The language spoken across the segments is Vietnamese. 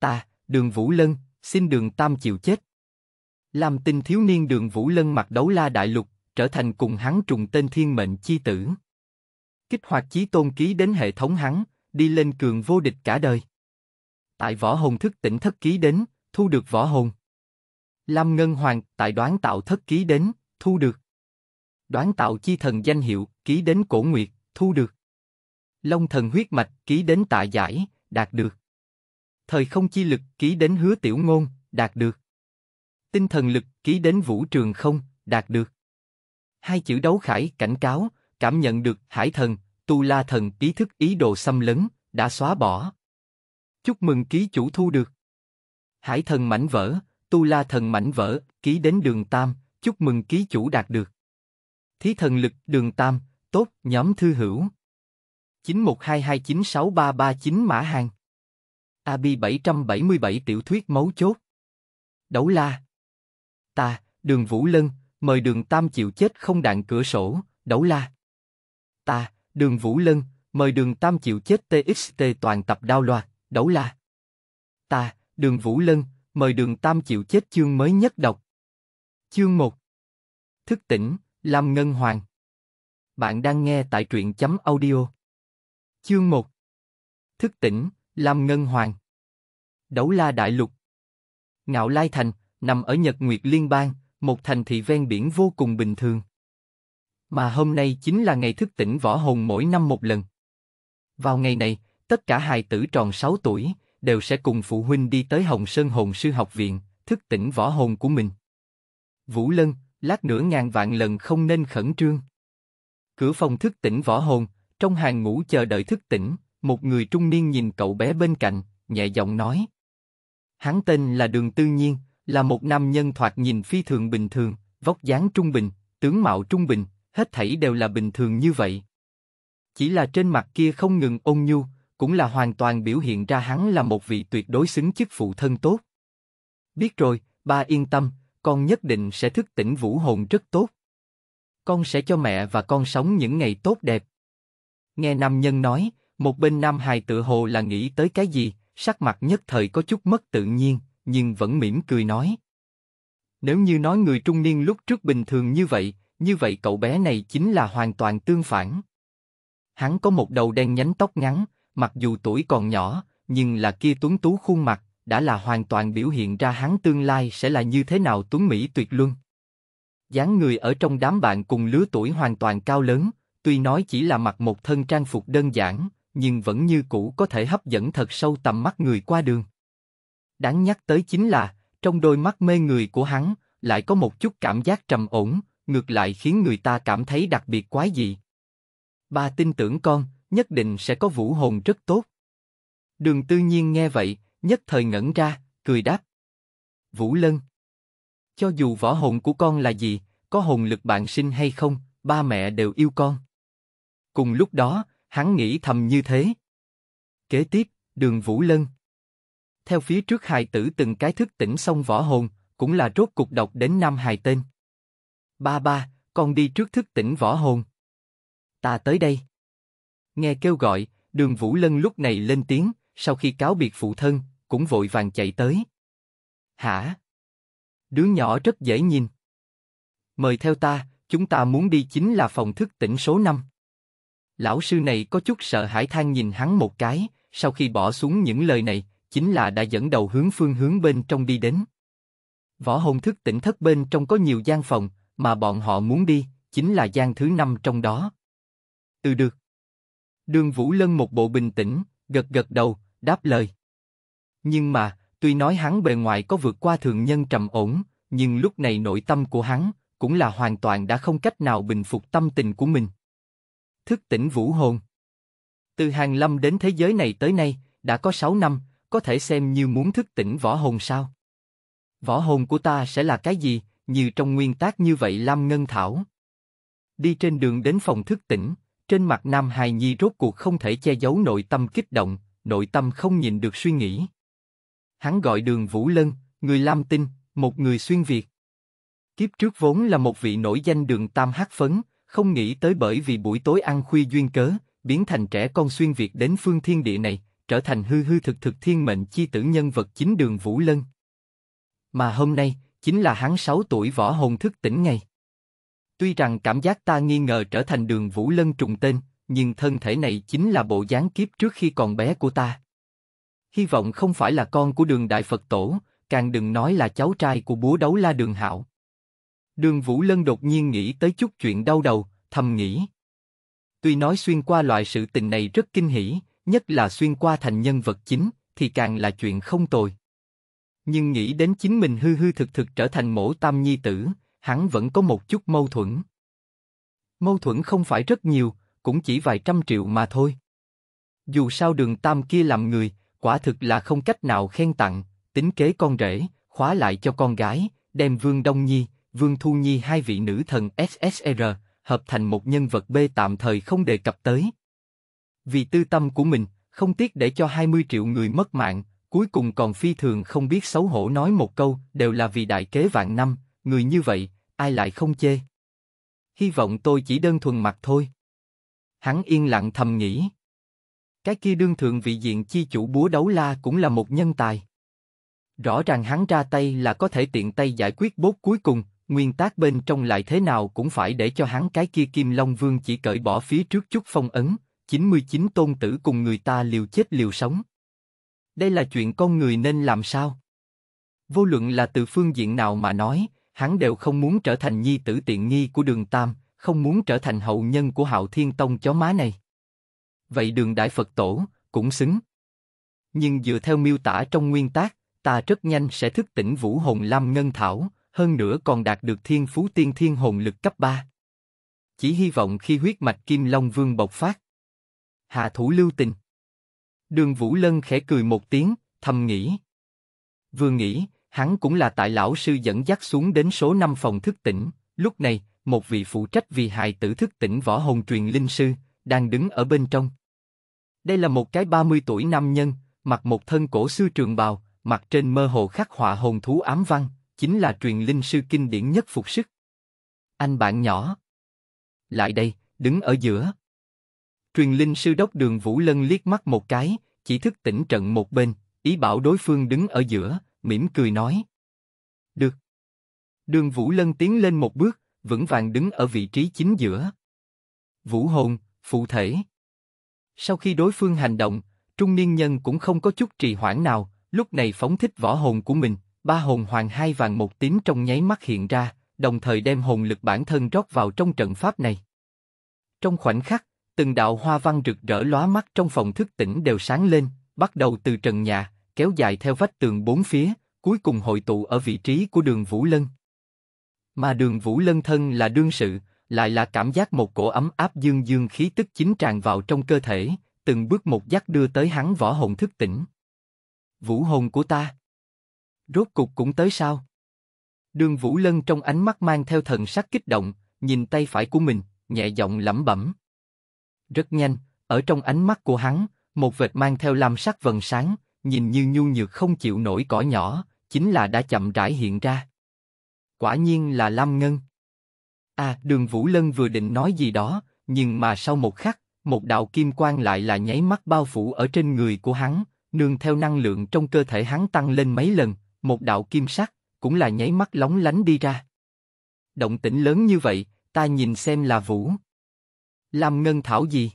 Ta, đường Vũ Lân, xin đường Tam chịu chết. Làm tình thiếu niên đường Vũ Lân mặc đấu la đại lục, trở thành cùng hắn trùng tên thiên mệnh chi tử. Kích hoạt chí tôn ký đến hệ thống hắn, đi lên cường vô địch cả đời. Tại võ hồn thức tỉnh thất ký đến, thu được võ hồn. Lam Ngân Hoàng, tại đoán tạo thất ký đến, thu được. Đoán tạo chi thần danh hiệu, ký đến cổ nguyệt, thu được. Long thần huyết mạch, ký đến tạ giải, đạt được thời không chi lực ký đến hứa tiểu ngôn, đạt được. Tinh thần lực ký đến vũ trường không, đạt được. Hai chữ đấu khải cảnh cáo, cảm nhận được hải thần, tu la thần ý thức ý đồ xâm lấn, đã xóa bỏ. Chúc mừng ký chủ thu được. Hải thần mảnh vỡ, tu la thần mảnh vỡ, ký đến đường tam, chúc mừng ký chủ đạt được. Thí thần lực đường tam, tốt, nhóm thư hữu. chín mã hàng. AB 777 tiểu thuyết mấu chốt. Đấu la. Ta, đường Vũ Lân, mời đường Tam chịu chết không đạn cửa sổ, đấu la. Ta, đường Vũ Lân, mời đường Tam chịu chết TXT toàn tập đao loạt, đấu la. Ta, đường Vũ Lân, mời đường Tam chịu chết chương mới nhất đọc. Chương 1 Thức tỉnh, Lam Ngân Hoàng Bạn đang nghe tại truyện chấm audio Chương 1 Thức tỉnh, Lam Ngân Hoàng Đấu La Đại Lục Ngạo Lai Thành, nằm ở Nhật Nguyệt Liên bang, một thành thị ven biển vô cùng bình thường. Mà hôm nay chính là ngày thức tỉnh võ hồn mỗi năm một lần. Vào ngày này, tất cả hài tử tròn 6 tuổi đều sẽ cùng phụ huynh đi tới Hồng Sơn Hồn Sư Học Viện, thức tỉnh võ hồn của mình. Vũ Lân, lát nữa ngàn vạn lần không nên khẩn trương. Cửa phòng thức tỉnh võ hồn, trong hàng ngũ chờ đợi thức tỉnh, một người trung niên nhìn cậu bé bên cạnh, nhẹ giọng nói. Hắn tên là Đường Tư Nhiên, là một nam nhân thoạt nhìn phi thường bình thường, vóc dáng trung bình, tướng mạo trung bình, hết thảy đều là bình thường như vậy. Chỉ là trên mặt kia không ngừng ôn nhu, cũng là hoàn toàn biểu hiện ra hắn là một vị tuyệt đối xứng chức phụ thân tốt. Biết rồi, ba yên tâm, con nhất định sẽ thức tỉnh vũ hồn rất tốt. Con sẽ cho mẹ và con sống những ngày tốt đẹp. Nghe nam nhân nói, một bên Nam hài tự hồ là nghĩ tới cái gì, sắc mặt nhất thời có chút mất tự nhiên, nhưng vẫn mỉm cười nói. Nếu như nói người trung niên lúc trước bình thường như vậy, như vậy cậu bé này chính là hoàn toàn tương phản. Hắn có một đầu đen nhánh tóc ngắn, mặc dù tuổi còn nhỏ, nhưng là kia tuấn tú khuôn mặt, đã là hoàn toàn biểu hiện ra hắn tương lai sẽ là như thế nào tuấn Mỹ tuyệt luân. dáng người ở trong đám bạn cùng lứa tuổi hoàn toàn cao lớn, tuy nói chỉ là mặc một thân trang phục đơn giản, nhưng vẫn như cũ có thể hấp dẫn thật sâu tầm mắt người qua đường. Đáng nhắc tới chính là, trong đôi mắt mê người của hắn, lại có một chút cảm giác trầm ổn, ngược lại khiến người ta cảm thấy đặc biệt quái dị. Ba tin tưởng con, nhất định sẽ có vũ hồn rất tốt. Đường tư nhiên nghe vậy, nhất thời ngẩn ra, cười đáp. Vũ lân. Cho dù võ hồn của con là gì, có hồn lực bạn sinh hay không, ba mẹ đều yêu con. Cùng lúc đó, hắn nghĩ thầm như thế. Kế tiếp, đường Vũ Lân. Theo phía trước hài tử từng cái thức tỉnh xong võ hồn, cũng là rốt cục độc đến năm hài tên. Ba ba, con đi trước thức tỉnh võ hồn. Ta tới đây. Nghe kêu gọi, đường Vũ Lân lúc này lên tiếng, sau khi cáo biệt phụ thân, cũng vội vàng chạy tới. Hả? Đứa nhỏ rất dễ nhìn. Mời theo ta, chúng ta muốn đi chính là phòng thức tỉnh số 5. Lão sư này có chút sợ hãi than nhìn hắn một cái, sau khi bỏ xuống những lời này, chính là đã dẫn đầu hướng phương hướng bên trong đi đến. Võ hồn thức tỉnh thất bên trong có nhiều gian phòng, mà bọn họ muốn đi, chính là gian thứ năm trong đó. từ được. Đường Vũ Lân một bộ bình tĩnh, gật gật đầu, đáp lời. Nhưng mà, tuy nói hắn bề ngoài có vượt qua thường nhân trầm ổn, nhưng lúc này nội tâm của hắn cũng là hoàn toàn đã không cách nào bình phục tâm tình của mình thức tỉnh vũ hồn. Từ hàng lâm đến thế giới này tới nay, đã có 6 năm, có thể xem như muốn thức tỉnh võ hồn sao. Võ hồn của ta sẽ là cái gì, như trong nguyên tác như vậy Lam Ngân Thảo. Đi trên đường đến phòng thức tỉnh, trên mặt Nam Hài Nhi rốt cuộc không thể che giấu nội tâm kích động, nội tâm không nhìn được suy nghĩ. Hắn gọi đường Vũ Lân, người Lam Tinh, một người xuyên Việt. Kiếp trước vốn là một vị nổi danh đường Tam Hát Phấn, không nghĩ tới bởi vì buổi tối ăn khuya duyên cớ, biến thành trẻ con xuyên việt đến phương thiên địa này, trở thành hư hư thực thực thiên mệnh chi tử nhân vật chính đường Vũ Lân. Mà hôm nay, chính là hắn 6 tuổi võ hồn thức tỉnh ngày. Tuy rằng cảm giác ta nghi ngờ trở thành đường Vũ Lân trùng tên, nhưng thân thể này chính là bộ dáng kiếp trước khi còn bé của ta. Hy vọng không phải là con của đường Đại Phật Tổ, càng đừng nói là cháu trai của búa đấu la đường Hạo. Đường Vũ Lân đột nhiên nghĩ tới chút chuyện đau đầu, thầm nghĩ. Tuy nói xuyên qua loại sự tình này rất kinh hỉ, nhất là xuyên qua thành nhân vật chính, thì càng là chuyện không tồi. Nhưng nghĩ đến chính mình hư hư thực thực trở thành mổ tam nhi tử, hắn vẫn có một chút mâu thuẫn. Mâu thuẫn không phải rất nhiều, cũng chỉ vài trăm triệu mà thôi. Dù sao đường tam kia làm người, quả thực là không cách nào khen tặng, tính kế con rể, khóa lại cho con gái, đem Vương Đông Nhi, Vương Thu Nhi hai vị nữ thần SSR, hợp thành một nhân vật B tạm thời không đề cập tới. Vì tư tâm của mình, không tiếc để cho 20 triệu người mất mạng, cuối cùng còn phi thường không biết xấu hổ nói một câu, đều là vì đại kế vạn năm, người như vậy, ai lại không chê. Hy vọng tôi chỉ đơn thuần mặt thôi. Hắn yên lặng thầm nghĩ. Cái kia đương thượng vị diện chi chủ búa đấu la cũng là một nhân tài. Rõ ràng hắn ra tay là có thể tiện tay giải quyết bốt cuối cùng, nguyên tắc bên trong lại thế nào cũng phải để cho hắn cái kia Kim Long Vương chỉ cởi bỏ phía trước chút phong ấn, 99 tôn tử cùng người ta liều chết liều sống. Đây là chuyện con người nên làm sao? Vô luận là từ phương diện nào mà nói, hắn đều không muốn trở thành nhi tử tiện nghi của đường Tam, không muốn trở thành hậu nhân của hạo thiên tông chó má này. Vậy đường Đại Phật Tổ, cũng xứng. Nhưng dựa theo miêu tả trong nguyên tác, ta rất nhanh sẽ thức tỉnh vũ hồn Lam Ngân Thảo, hơn nữa còn đạt được thiên phú tiên thiên hồn lực cấp 3. Chỉ hy vọng khi huyết mạch Kim Long Vương bộc phát. Hạ thủ lưu tình. Đường Vũ Lân khẽ cười một tiếng, thầm nghĩ. Vừa nghĩ, hắn cũng là tại lão sư dẫn dắt xuống đến số 5 phòng thức tỉnh, lúc này, một vị phụ trách vì hài tử thức tỉnh võ hồn truyền linh sư, đang đứng ở bên trong. Đây là một cái 30 tuổi nam nhân, mặc một thân cổ sư trường bào, mặt trên mơ hồ khắc họa hồn thú ám văn, chính là truyền linh sư kinh điển nhất phục sức. Anh bạn nhỏ. Lại đây, đứng ở giữa. Truyền linh sư đốc đường Vũ Lân liếc mắt một cái, chỉ thức tỉnh trận một bên, ý bảo đối phương đứng ở giữa, mỉm cười nói. Được. Đường Vũ Lân tiến lên một bước, vững vàng đứng ở vị trí chính giữa. Vũ hồn, phụ thể. Sau khi đối phương hành động, trung niên nhân cũng không có chút trì hoãn nào, lúc này phóng thích võ hồn của mình, ba hồn hoàng hai vàng một tím trong nháy mắt hiện ra, đồng thời đem hồn lực bản thân rót vào trong trận pháp này. Trong khoảnh khắc, từng đạo hoa văn rực rỡ lóa mắt trong phòng thức tỉnh đều sáng lên, bắt đầu từ trần nhà, kéo dài theo vách tường bốn phía, cuối cùng hội tụ ở vị trí của đường Vũ Lân. Mà đường Vũ Lân thân là đương sự, lại là cảm giác một cổ ấm áp dương dương khí tức chính tràn vào trong cơ thể, từng bước một dắt đưa tới hắn võ hồn thức tỉnh. Vũ hồn của ta Rốt cục cũng tới sao? Đường Vũ Lân trong ánh mắt mang theo thần sắc kích động, nhìn tay phải của mình, nhẹ giọng lẩm bẩm. Rất nhanh, ở trong ánh mắt của hắn, một vệt mang theo lam sắc vần sáng, nhìn như nhu nhược không chịu nổi cỏ nhỏ, chính là đã chậm rãi hiện ra. Quả nhiên là Lam Ngân. À, đường Vũ Lân vừa định nói gì đó, nhưng mà sau một khắc, một đạo kim quang lại là nháy mắt bao phủ ở trên người của hắn, nương theo năng lượng trong cơ thể hắn tăng lên mấy lần, một đạo kim sắc, cũng là nháy mắt lóng lánh đi ra. Động tĩnh lớn như vậy, ta nhìn xem là vũ. Làm ngân thảo gì?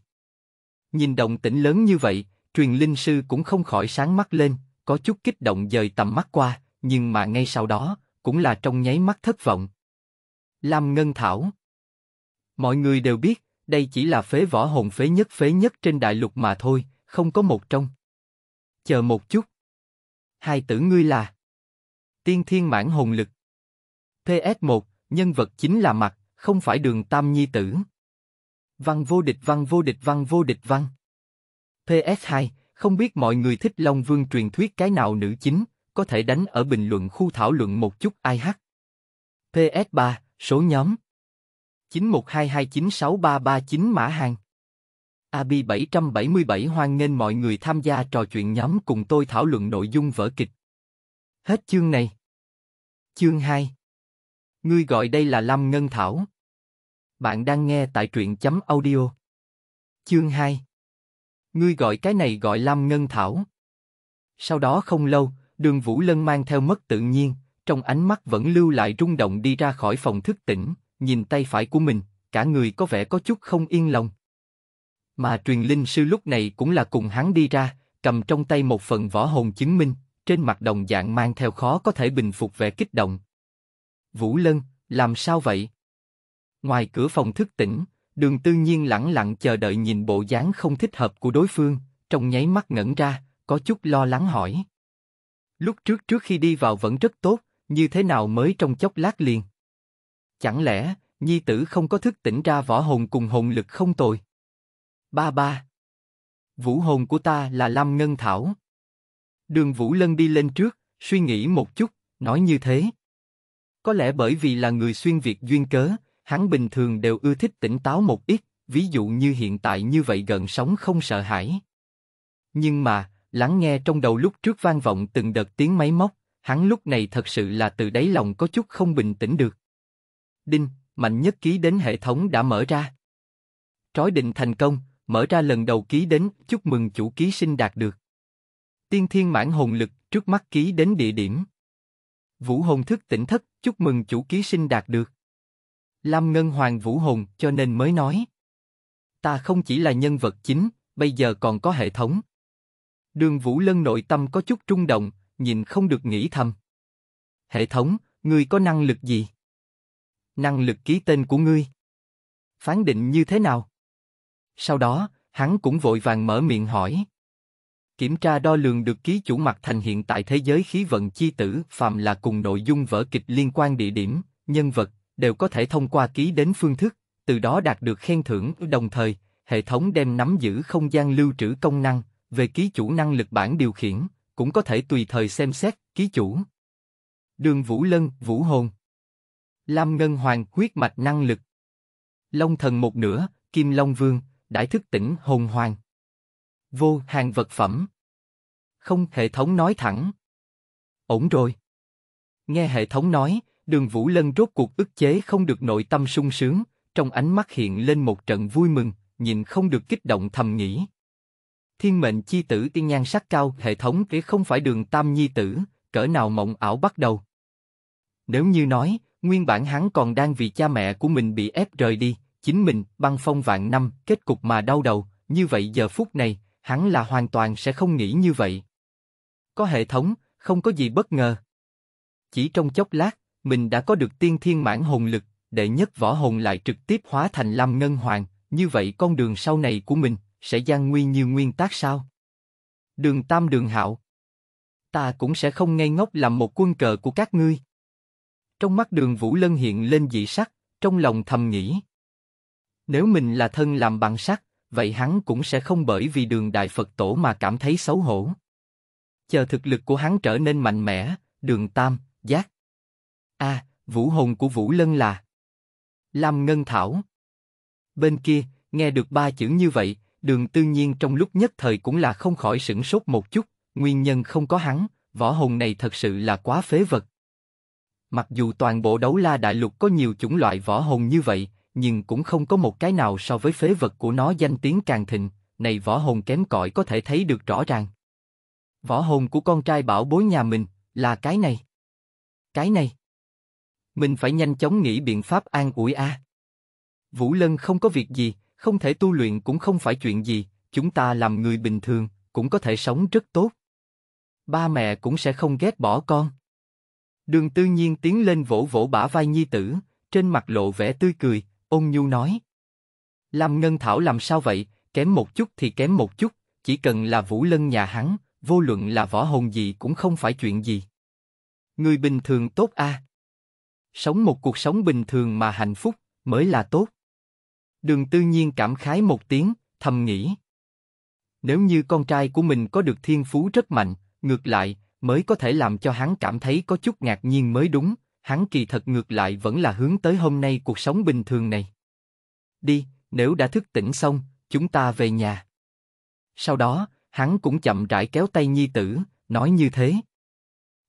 Nhìn động tĩnh lớn như vậy, truyền linh sư cũng không khỏi sáng mắt lên, có chút kích động dời tầm mắt qua, nhưng mà ngay sau đó, cũng là trong nháy mắt thất vọng. Làm ngân thảo. Mọi người đều biết, đây chỉ là phế võ hồn phế nhất phế nhất trên đại lục mà thôi, không có một trong. Chờ một chút. Hai tử ngươi là Tiên thiên mãn hồn lực. PS1, nhân vật chính là mặt, không phải đường tam nhi tử. Văn vô địch văn vô địch văn vô địch văn. PS2, không biết mọi người thích Long Vương truyền thuyết cái nào nữ chính, có thể đánh ở bình luận khu thảo luận một chút ai hát. PS3, số nhóm. 9122963339 mã hàng. AB777 hoan nghênh mọi người tham gia trò chuyện nhóm cùng tôi thảo luận nội dung vở kịch. Hết chương này. Chương 2 Ngươi gọi đây là Lâm Ngân Thảo. Bạn đang nghe tại truyện chấm audio. Chương 2 Ngươi gọi cái này gọi Lâm Ngân Thảo. Sau đó không lâu, đường Vũ Lân mang theo mất tự nhiên, trong ánh mắt vẫn lưu lại rung động đi ra khỏi phòng thức tỉnh, nhìn tay phải của mình, cả người có vẻ có chút không yên lòng. Mà truyền linh sư lúc này cũng là cùng hắn đi ra, cầm trong tay một phần võ hồn chứng minh, trên mặt đồng dạng mang theo khó có thể bình phục vẻ kích động. Vũ Lân, làm sao vậy? Ngoài cửa phòng thức tỉnh, đường tư nhiên lẳng lặng chờ đợi nhìn bộ dáng không thích hợp của đối phương, trong nháy mắt ngẩn ra, có chút lo lắng hỏi. Lúc trước trước khi đi vào vẫn rất tốt, như thế nào mới trong chốc lát liền? Chẳng lẽ, nhi tử không có thức tỉnh ra võ hồn cùng hồn lực không tồi? Ba ba. Vũ hồn của ta là Lam Ngân Thảo. Đường Vũ Lân đi lên trước, suy nghĩ một chút, nói như thế. Có lẽ bởi vì là người xuyên Việt duyên cớ, hắn bình thường đều ưa thích tỉnh táo một ít, ví dụ như hiện tại như vậy gần sống không sợ hãi. Nhưng mà, lắng nghe trong đầu lúc trước vang vọng từng đợt tiếng máy móc, hắn lúc này thật sự là từ đáy lòng có chút không bình tĩnh được. Đinh, mạnh nhất ký đến hệ thống đã mở ra. Trói định thành công, mở ra lần đầu ký đến, chúc mừng chủ ký sinh đạt được. Tiên thiên mãn hồn lực, trước mắt ký đến địa điểm. Vũ hồn thức tỉnh thất, chúc mừng chủ ký sinh đạt được. Lam Ngân Hoàng Vũ Hồn cho nên mới nói. Ta không chỉ là nhân vật chính, bây giờ còn có hệ thống. Đường Vũ Lân nội tâm có chút trung động, nhìn không được nghĩ thầm. Hệ thống, ngươi có năng lực gì? Năng lực ký tên của ngươi. Phán định như thế nào? Sau đó, hắn cũng vội vàng mở miệng hỏi. Kiểm tra đo lường được ký chủ mặt thành hiện tại thế giới khí vận chi tử, phạm là cùng nội dung vở kịch liên quan địa điểm, nhân vật, đều có thể thông qua ký đến phương thức, từ đó đạt được khen thưởng, đồng thời, hệ thống đem nắm giữ không gian lưu trữ công năng, về ký chủ năng lực bản điều khiển, cũng có thể tùy thời xem xét, ký chủ. Đường Vũ Lân, Vũ Hồn Lam Ngân Hoàng, huyết mạch năng lực Long thần một nửa, Kim Long Vương, Đại thức tỉnh, Hồn Hoàng Vô hàng vật phẩm. Không hệ thống nói thẳng. Ổn rồi. Nghe hệ thống nói, đường Vũ Lân rốt cuộc ức chế không được nội tâm sung sướng, trong ánh mắt hiện lên một trận vui mừng, nhìn không được kích động thầm nghĩ. Thiên mệnh chi tử tiên nhan sắc cao, hệ thống kể không phải đường tam nhi tử, cỡ nào mộng ảo bắt đầu. Nếu như nói, nguyên bản hắn còn đang vì cha mẹ của mình bị ép rời đi, chính mình băng phong vạn năm, kết cục mà đau đầu, như vậy giờ phút này, hắn là hoàn toàn sẽ không nghĩ như vậy. Có hệ thống, không có gì bất ngờ. Chỉ trong chốc lát, mình đã có được tiên thiên mãn hồn lực, đệ nhất võ hồn lại trực tiếp hóa thành lam ngân hoàng, như vậy con đường sau này của mình sẽ gian nguy như nguyên tác sao? Đường Tam Đường Hạo Ta cũng sẽ không ngây ngốc làm một quân cờ của các ngươi. Trong mắt đường Vũ Lân hiện lên dị sắc, trong lòng thầm nghĩ. Nếu mình là thân làm bằng sắt, vậy hắn cũng sẽ không bởi vì đường đại Phật tổ mà cảm thấy xấu hổ. Chờ thực lực của hắn trở nên mạnh mẽ, đường tam, giác. a à, vũ hồn của Vũ Lân là Lam Ngân Thảo. Bên kia, nghe được ba chữ như vậy, đường tư nhiên trong lúc nhất thời cũng là không khỏi sửng sốt một chút, nguyên nhân không có hắn, võ hồn này thật sự là quá phế vật. Mặc dù toàn bộ đấu la đại lục có nhiều chủng loại võ hồn như vậy, nhưng cũng không có một cái nào so với phế vật của nó danh tiếng càng thịnh, này võ hồn kém cỏi có thể thấy được rõ ràng. Võ hồn của con trai bảo bối nhà mình là cái này. Cái này. Mình phải nhanh chóng nghĩ biện pháp an ủi a. Vũ Lân không có việc gì, không thể tu luyện cũng không phải chuyện gì, chúng ta làm người bình thường, cũng có thể sống rất tốt. Ba mẹ cũng sẽ không ghét bỏ con. Đường tư nhiên tiến lên vỗ vỗ bả vai nhi tử, trên mặt lộ vẻ tươi cười, ôn nhu nói. Lam Ngân Thảo làm sao vậy, kém một chút thì kém một chút, chỉ cần là Vũ Lân nhà hắn, vô luận là võ hồn gì cũng không phải chuyện gì. Người bình thường tốt a. À? Sống một cuộc sống bình thường mà hạnh phúc mới là tốt. Đường Tư Nhiên cảm khái một tiếng, thầm nghĩ. Nếu như con trai của mình có được thiên phú rất mạnh, ngược lại, mới có thể làm cho hắn cảm thấy có chút ngạc nhiên mới đúng, hắn kỳ thật ngược lại vẫn là hướng tới hôm nay cuộc sống bình thường này. Đi, nếu đã thức tỉnh xong, chúng ta về nhà. Sau đó, hắn cũng chậm rãi kéo tay nhi tử, nói như thế.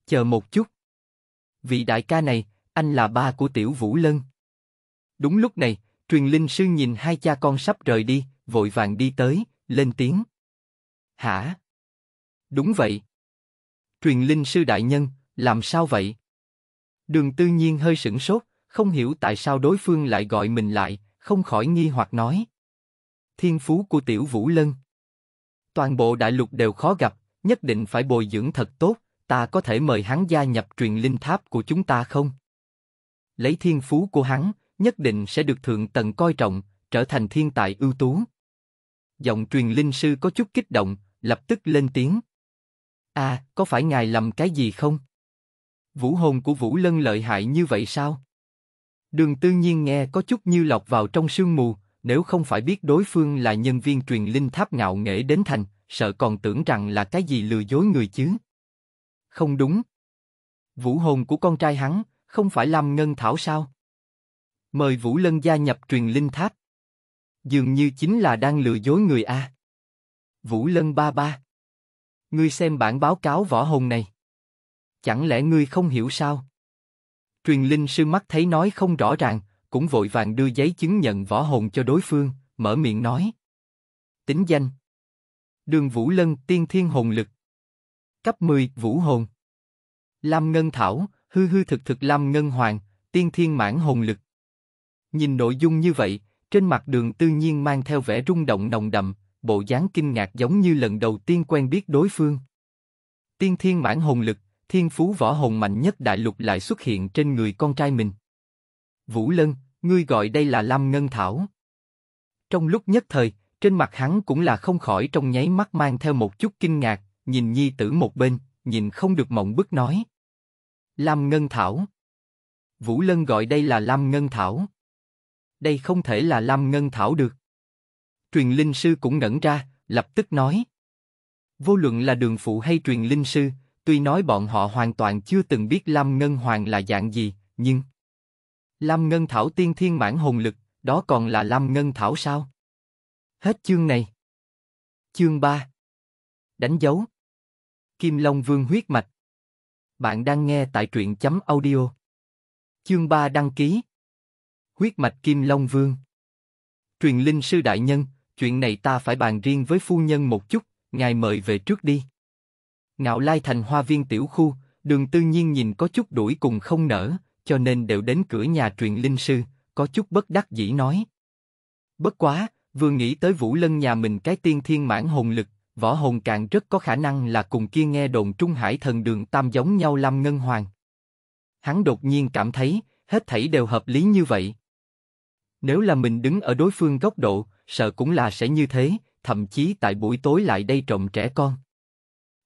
Chờ một chút. Vị đại ca này, anh là ba của tiểu Vũ Lân. Đúng lúc này, truyền linh sư nhìn hai cha con sắp rời đi, vội vàng đi tới, lên tiếng. Hả? Đúng vậy. Truyền linh sư đại nhân, làm sao vậy? Đường tư nhiên hơi sửng sốt, không hiểu tại sao đối phương lại gọi mình lại, không khỏi nghi hoặc nói. Thiên phú của tiểu Vũ Lân. Toàn bộ đại lục đều khó gặp, nhất định phải bồi dưỡng thật tốt, ta có thể mời hắn gia nhập truyền linh tháp của chúng ta không? Lấy thiên phú của hắn, nhất định sẽ được thượng tầng coi trọng, trở thành thiên tài ưu tú. Giọng truyền linh sư có chút kích động, lập tức lên tiếng. À, có phải ngài làm cái gì không? Vũ hồn của Vũ Lân lợi hại như vậy sao? Đường Tư Nhiên nghe có chút như lọc vào trong sương mù, nếu không phải biết đối phương là nhân viên truyền linh tháp ngạo nghễ đến thành, sợ còn tưởng rằng là cái gì lừa dối người chứ. Không đúng. Vũ hồn của con trai hắn, không phải Lâm Ngân Thảo sao? Mời Vũ Lân gia nhập truyền linh tháp. Dường như chính là đang lừa dối người A. Vũ Lân ba ba. Ngươi xem bản báo cáo võ hồn này. Chẳng lẽ ngươi không hiểu sao? Truyền linh sư mắt thấy nói không rõ ràng, cũng vội vàng đưa giấy chứng nhận võ hồn cho đối phương, mở miệng nói. Tính danh Đường Vũ Lân Tiên Thiên Hồn Lực Cấp 10 Vũ Hồn Lam Ngân Thảo, hư hư thực thực Lam Ngân Hoàng, Tiên Thiên Mãn Hồn Lực Nhìn nội dung như vậy, trên mặt đường tự nhiên mang theo vẻ rung động nồng đậm, bộ dáng kinh ngạc giống như lần đầu tiên quen biết đối phương. Tiên Thiên Mãn Hồn Lực, thiên phú võ hồn mạnh nhất đại lục lại xuất hiện trên người con trai mình. Vũ Lân, ngươi gọi đây là Lam Ngân Thảo. Trong lúc nhất thời, trên mặt hắn cũng là không khỏi trong nháy mắt mang theo một chút kinh ngạc, nhìn nhi tử một bên, nhìn không được mộng bức nói. Lam Ngân Thảo. Vũ Lân gọi đây là Lam Ngân Thảo. Đây không thể là Lam Ngân Thảo được. Truyền linh sư cũng ngẩn ra, lập tức nói. Vô luận là đường phụ hay truyền linh sư, Tuy nói bọn họ hoàn toàn chưa từng biết Lam Ngân Hoàng là dạng gì, nhưng Lam Ngân Thảo tiên thiên mãn hồn lực, đó còn là Lam Ngân Thảo sao? Hết chương này. Chương 3 Đánh dấu Kim Long Vương huyết mạch Bạn đang nghe tại truyện chấm audio Chương 3 đăng ký Huyết mạch Kim Long Vương Truyền linh sư đại nhân, chuyện này ta phải bàn riêng với phu nhân một chút, ngài mời về trước đi. Ngạo Lai Thành Hoa Viên Tiểu Khu, đường tư nhiên nhìn có chút đuổi cùng không nở, cho nên đều đến cửa nhà truyền linh sư, có chút bất đắc dĩ nói. Bất quá, vừa nghĩ tới Vũ Lân nhà mình cái tiên thiên mãn hồn lực, võ hồn cạn rất có khả năng là cùng kia nghe đồn Trung Hải thần đường tam giống nhau Lam Ngân Hoàng. Hắn đột nhiên cảm thấy, hết thảy đều hợp lý như vậy. Nếu là mình đứng ở đối phương góc độ, sợ cũng là sẽ như thế, thậm chí tại buổi tối lại đây trộm trẻ con.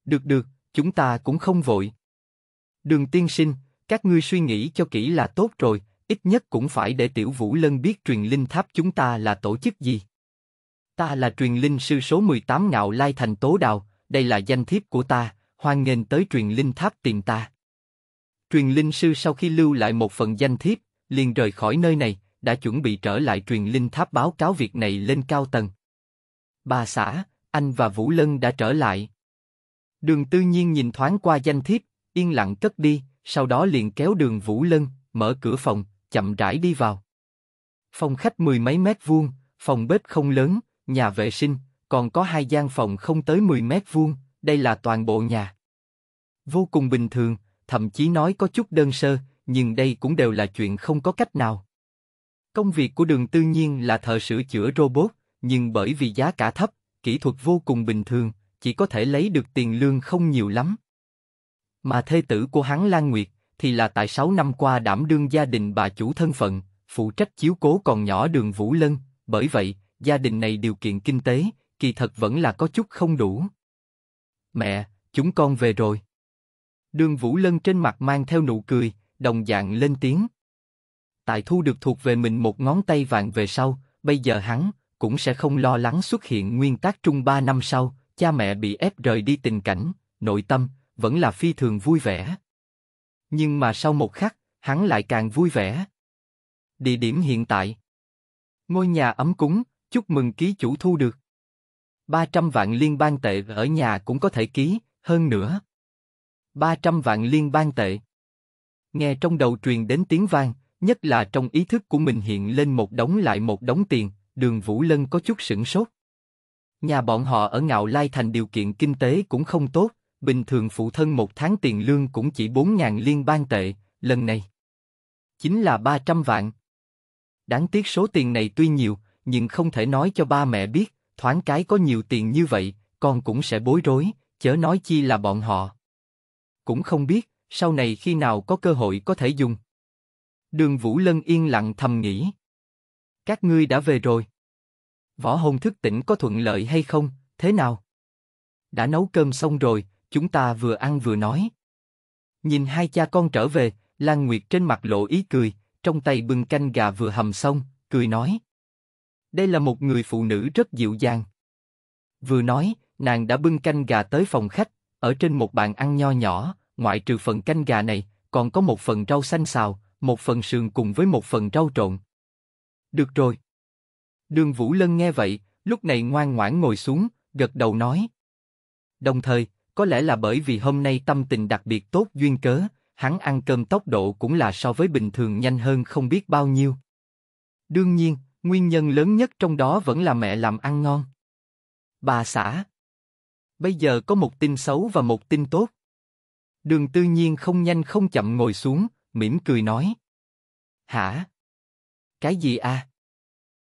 Được được, chúng ta cũng không vội. Đường tiên sinh, các ngươi suy nghĩ cho kỹ là tốt rồi, ít nhất cũng phải để Tiểu Vũ Lân biết truyền linh tháp chúng ta là tổ chức gì. Ta là truyền linh sư số 18 ngạo lai thành tố đào, đây là danh thiếp của ta, hoan nghênh tới truyền linh tháp tìm ta. Truyền linh sư sau khi lưu lại một phần danh thiếp, liền rời khỏi nơi này, đã chuẩn bị trở lại truyền linh tháp báo cáo việc này lên cao tầng. Bà xã, anh và Vũ Lân đã trở lại. Đường Tư Nhiên nhìn thoáng qua danh thiếp, yên lặng cất đi, sau đó liền kéo đường Vũ Lân, mở cửa phòng, chậm rãi đi vào. Phòng khách mười mấy mét vuông, phòng bếp không lớn, nhà vệ sinh, còn có hai gian phòng không tới mười mét vuông, đây là toàn bộ nhà. Vô cùng bình thường, thậm chí nói có chút đơn sơ, nhưng đây cũng đều là chuyện không có cách nào. Công việc của đường tư nhiên là thợ sửa chữa robot, nhưng bởi vì giá cả thấp, kỹ thuật vô cùng bình thường, chỉ có thể lấy được tiền lương không nhiều lắm. Mà thê tử của hắn Lan Nguyệt thì là tại 6 năm qua đảm đương gia đình bà chủ thân phận, phụ trách chiếu cố còn nhỏ đường Vũ Lân, bởi vậy, gia đình này điều kiện kinh tế, kỳ thật vẫn là có chút không đủ. Mẹ, chúng con về rồi. Đường Vũ Lân trên mặt mang theo nụ cười, đồng dạng lên tiếng. Tại thu được thuộc về mình một ngón tay vàng về sau, bây giờ hắn cũng sẽ không lo lắng xuất hiện nguyên tắc trung 3 năm sau, cha mẹ bị ép rời đi tình cảnh, nội tâm, vẫn là phi thường vui vẻ. Nhưng mà sau một khắc, hắn lại càng vui vẻ. Địa điểm hiện tại. Ngôi nhà ấm cúng, chúc mừng ký chủ thu được. 300 vạn liên bang tệ ở nhà cũng có thể ký, hơn nữa. 300 vạn liên bang tệ. Nghe trong đầu truyền đến tiếng vang, nhất là trong ý thức của mình hiện lên một đống lại một đống tiền, đường Vũ Lân có chút sửng sốt. Nhà bọn họ ở Ngạo Lai Thành điều kiện kinh tế cũng không tốt, bình thường phụ thân một tháng tiền lương cũng chỉ 4.000 liên bang tệ, lần này. Chính là 300 vạn. Đáng tiếc số tiền này tuy nhiều, nhưng không thể nói cho ba mẹ biết, thoáng cái có nhiều tiền như vậy, con cũng sẽ bối rối, chớ nói chi là bọn họ. Cũng không biết, sau này khi nào có cơ hội có thể dùng. Đường Vũ Lân yên lặng thầm nghĩ. Các ngươi đã về rồi. Võ hồn thức tỉnh có thuận lợi hay không, thế nào? Đã nấu cơm xong rồi, chúng ta vừa ăn vừa nói. Nhìn hai cha con trở về, Lan Nguyệt trên mặt lộ ý cười, trong tay bưng canh gà vừa hầm xong, cười nói. Đây là một người phụ nữ rất dịu dàng. Vừa nói, nàng đã bưng canh gà tới phòng khách, ở trên một bàn ăn nho nhỏ, ngoại trừ phần canh gà này, còn có một phần rau xanh xào, một phần sườn cùng với một phần rau trộn. Được rồi. Đường Vũ Lân nghe vậy, lúc này ngoan ngoãn ngồi xuống, gật đầu nói. Đồng thời, có lẽ là bởi vì hôm nay tâm tình đặc biệt tốt duyên cớ, hắn ăn cơm tốc độ cũng là so với bình thường nhanh hơn không biết bao nhiêu. Đương nhiên, nguyên nhân lớn nhất trong đó vẫn là mẹ làm ăn ngon. Bà xã. Bây giờ có một tin xấu và một tin tốt. Đường tư nhiên không nhanh không chậm ngồi xuống, mỉm cười nói. Hả? Cái gì à?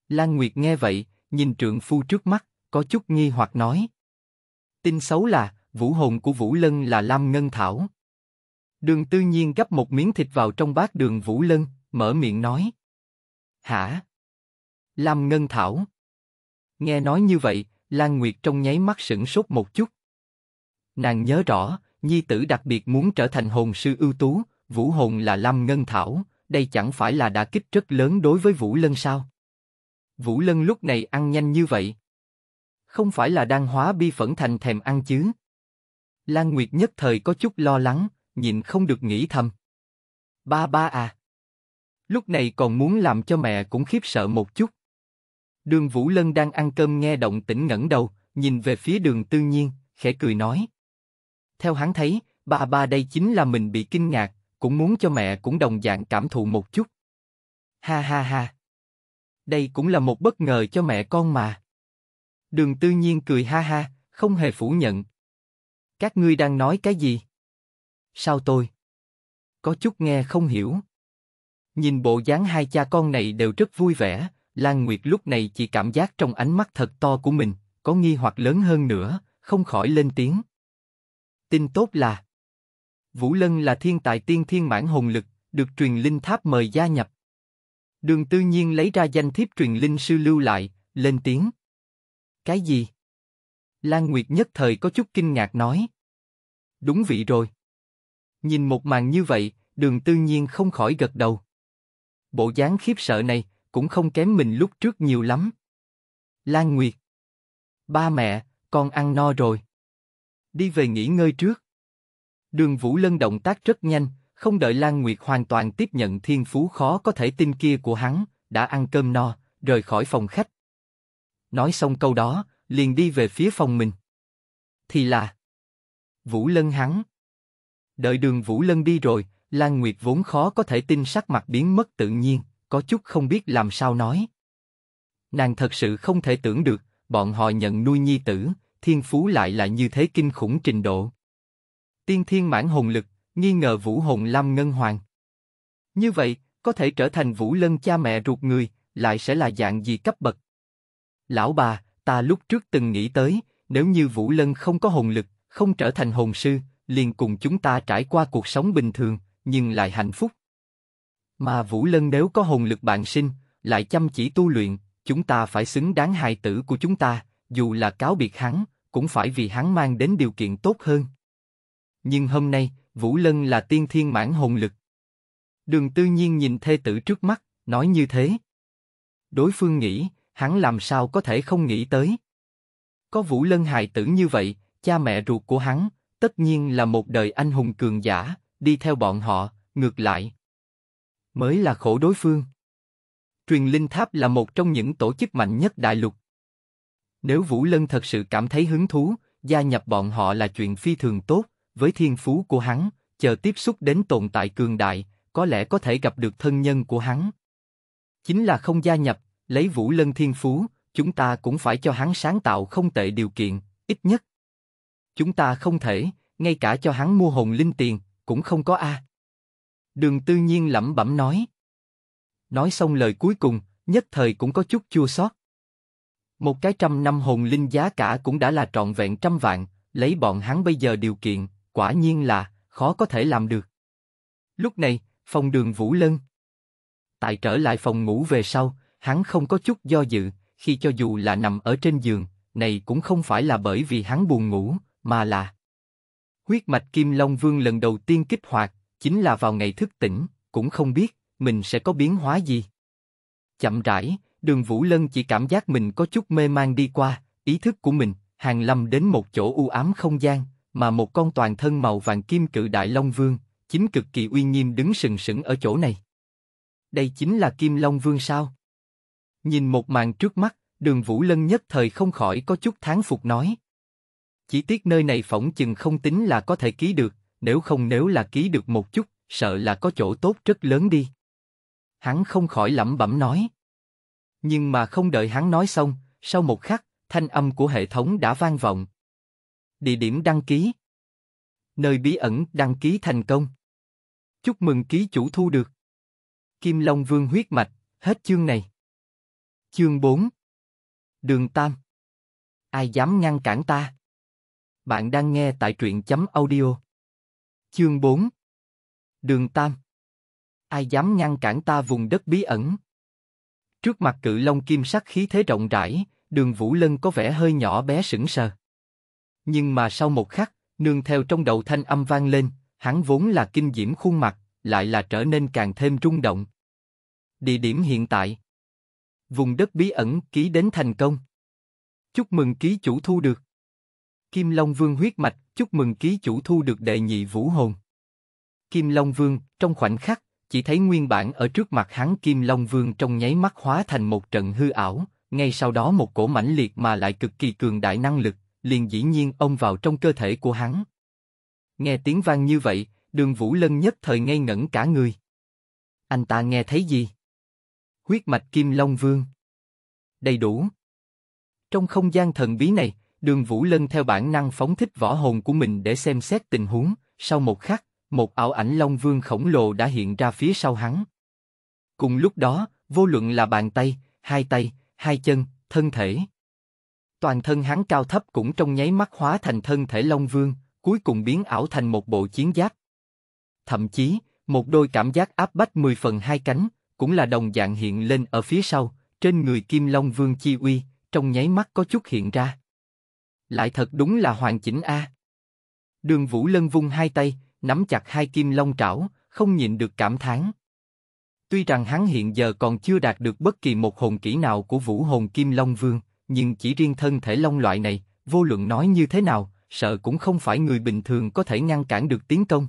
Lan Nguyệt nghe vậy, nhìn trượng phu trước mắt, có chút nghi hoặc nói. Tin xấu là, vũ hồn của Vũ Lân là Lam Ngân Thảo. Đường tư nhiên gấp một miếng thịt vào trong bát đường Vũ Lân, mở miệng nói. Hả? Lam Ngân Thảo? Nghe nói như vậy, Lan Nguyệt trong nháy mắt sững sốt một chút. Nàng nhớ rõ, nhi tử đặc biệt muốn trở thành hồn sư ưu tú, vũ hồn là Lam Ngân Thảo, đây chẳng phải là đả kích rất lớn đối với Vũ Lân sao? Vũ Lân lúc này ăn nhanh như vậy. Không phải là đang hóa bi phẫn thành thèm ăn chứ. Lan Nguyệt nhất thời có chút lo lắng, nhịn không được nghĩ thầm. Ba ba à. Lúc này còn muốn làm cho mẹ cũng khiếp sợ một chút. Đường Vũ Lân đang ăn cơm nghe động tĩnh ngẩng đầu, nhìn về phía đường tư nhiên, khẽ cười nói. Theo hắn thấy, ba ba đây chính là mình bị kinh ngạc, cũng muốn cho mẹ cũng đồng dạng cảm thụ một chút. Ha ha ha đây cũng là một bất ngờ cho mẹ con mà. Đường Tư Nhiên cười ha ha, không hề phủ nhận. Các ngươi đang nói cái gì? Sao tôi? Có chút nghe không hiểu. Nhìn bộ dáng hai cha con này đều rất vui vẻ, Lan Nguyệt lúc này chỉ cảm giác trong ánh mắt thật to của mình, có nghi hoặc lớn hơn nữa, không khỏi lên tiếng. Tin tốt là Vũ Lân là thiên tài tiên thiên mãn hồn lực, được truyền linh tháp mời gia nhập. Đường Tư Nhiên lấy ra danh thiếp truyền linh sư lưu lại, lên tiếng. Cái gì? Lan Nguyệt nhất thời có chút kinh ngạc nói. Đúng vị rồi. Nhìn một màn như vậy, đường Tư Nhiên không khỏi gật đầu. Bộ dáng khiếp sợ này cũng không kém mình lúc trước nhiều lắm. Lan Nguyệt. Ba mẹ, con ăn no rồi. Đi về nghỉ ngơi trước. Đường Vũ Lân động tác rất nhanh, không đợi Lan Nguyệt hoàn toàn tiếp nhận thiên phú khó có thể tin kia của hắn, đã ăn cơm no, rời khỏi phòng khách. Nói xong câu đó, liền đi về phía phòng mình. Thì là Vũ Lân hắn. Đợi đường Vũ Lân đi rồi, Lan Nguyệt vốn khó có thể tin sắc mặt biến mất tự nhiên, có chút không biết làm sao nói. Nàng thật sự không thể tưởng được, bọn họ nhận nuôi nhi tử, thiên phú lại là như thế kinh khủng trình độ. Tiên thiên mãn hồn lực, nghi ngờ Vũ Hồn Lam Ngân Hoàng. Như vậy, có thể trở thành Vũ Lân cha mẹ ruột người, lại sẽ là dạng gì cấp bậc? Lão bà, ta lúc trước từng nghĩ tới, nếu như Vũ Lân không có hồn lực, không trở thành hồn sư, liền cùng chúng ta trải qua cuộc sống bình thường, nhưng lại hạnh phúc. Mà Vũ Lân nếu có hồn lực bạn sinh, lại chăm chỉ tu luyện, chúng ta phải xứng đáng hài tử của chúng ta, dù là cáo biệt hắn, cũng phải vì hắn mang đến điều kiện tốt hơn. Nhưng hôm nay, Vũ Lân là tiên thiên mãn hồn lực. Đường Tư Nhiên nhìn thê tử trước mắt, nói như thế. Đối phương nghĩ, hắn làm sao có thể không nghĩ tới. Có Vũ Lân hài tử như vậy, cha mẹ ruột của hắn, tất nhiên là một đời anh hùng cường giả, đi theo bọn họ, ngược lại. Mới là khổ đối phương. Truyền Linh Tháp là một trong những tổ chức mạnh nhất đại lục. Nếu Vũ Lân thật sự cảm thấy hứng thú, gia nhập bọn họ là chuyện phi thường tốt, với thiên phú của hắn, chờ tiếp xúc đến tồn tại cường đại, có lẽ có thể gặp được thân nhân của hắn. Chính là không gia nhập, lấy Vũ Lân thiên phú, chúng ta cũng phải cho hắn sáng tạo không tệ điều kiện, ít nhất. Chúng ta không thể, ngay cả cho hắn mua hồn linh tiền, cũng không có a. Đường tư nhiên lẩm bẩm nói. Nói xong lời cuối cùng, nhất thời cũng có chút chua xót. Một cái trăm năm hồn linh giá cả cũng đã là trọn vẹn trăm vạn, lấy bọn hắn bây giờ điều kiện, quả nhiên là khó có thể làm được. Lúc này, phòng đường Vũ Lân. Tại trở lại phòng ngủ về sau, hắn không có chút do dự, khi cho dù là nằm ở trên giường, này cũng không phải là bởi vì hắn buồn ngủ, mà là huyết mạch Kim Long Vương lần đầu tiên kích hoạt, chính là vào ngày thức tỉnh, cũng không biết mình sẽ có biến hóa gì. Chậm rãi, Đường Vũ Lân chỉ cảm giác mình có chút mê man đi qua, ý thức của mình hàng lâm đến một chỗ u ám không gian, mà một con toàn thân màu vàng kim cự đại long vương, chính cực kỳ uy nghiêm đứng sừng sững ở chỗ này. Đây chính là kim long vương sao? Nhìn một màn trước mắt, Đường Vũ Lân nhất thời không khỏi có chút tháng phục nói. Chỉ tiếc nơi này phỏng chừng không tính là có thể ký được, nếu không nếu là ký được một chút, sợ là có chỗ tốt rất lớn đi. Hắn không khỏi lẩm bẩm nói. Nhưng mà không đợi hắn nói xong, sau một khắc, thanh âm của hệ thống đã vang vọng, địa điểm đăng ký. Nơi bí ẩn đăng ký thành công. Chúc mừng ký chủ thu được. Kim Long Vương huyết mạch, hết chương này. Chương 4 Đường Tam Ai dám ngăn cản ta? Bạn đang nghe tại truyện chấm audio. Chương 4 Đường Tam Ai dám ngăn cản ta vùng đất bí ẩn? Trước mặt cự long kim sắc khí thế rộng rãi, đường Vũ Lân có vẻ hơi nhỏ bé sững sờ. Nhưng mà sau một khắc, nương theo trong đầu thanh âm vang lên, hắn vốn là kinh diễm khuôn mặt, lại là trở nên càng thêm rung động. Địa điểm hiện tại. Vùng đất bí ẩn ký đến thành công. Chúc mừng ký chủ thu được. Kim Long Vương huyết mạch, chúc mừng ký chủ thu được đệ nhị vũ hồn. Kim Long Vương, trong khoảnh khắc, chỉ thấy nguyên bản ở trước mặt hắn Kim Long Vương trong nháy mắt hóa thành một trận hư ảo, ngay sau đó một cổ mãnh liệt mà lại cực kỳ cường đại năng lực, liền dĩ nhiên ông vào trong cơ thể của hắn. Nghe tiếng vang như vậy, đường Vũ Lân nhất thời ngây ngẩn cả người. Anh ta nghe thấy gì? Huyết mạch Kim Long Vương. Đầy đủ. Trong không gian thần bí này, đường Vũ Lân theo bản năng phóng thích võ hồn của mình để xem xét tình huống, sau một khắc, một ảo ảnh Long Vương khổng lồ đã hiện ra phía sau hắn. Cùng lúc đó, vô luận là bàn tay, hai tay, hai chân, thân thể Toàn thân hắn cao thấp cũng trong nháy mắt hóa thành thân thể Long Vương, cuối cùng biến ảo thành một bộ chiến giáp. Thậm chí, một đôi cảm giác áp bách mười phần hai cánh, cũng là đồng dạng hiện lên ở phía sau, trên người Kim Long Vương Chi Uy, trong nháy mắt có chút hiện ra. Lại thật đúng là hoàn chỉnh a. Đường Vũ Lân vung hai tay, nắm chặt hai kim long trảo, không nhịn được cảm thán. Tuy rằng hắn hiện giờ còn chưa đạt được bất kỳ một hồn kỹ nào của Vũ Hồn Kim Long Vương, nhưng chỉ riêng thân thể long loại này, vô luận nói như thế nào, sợ cũng không phải người bình thường có thể ngăn cản được tiến công.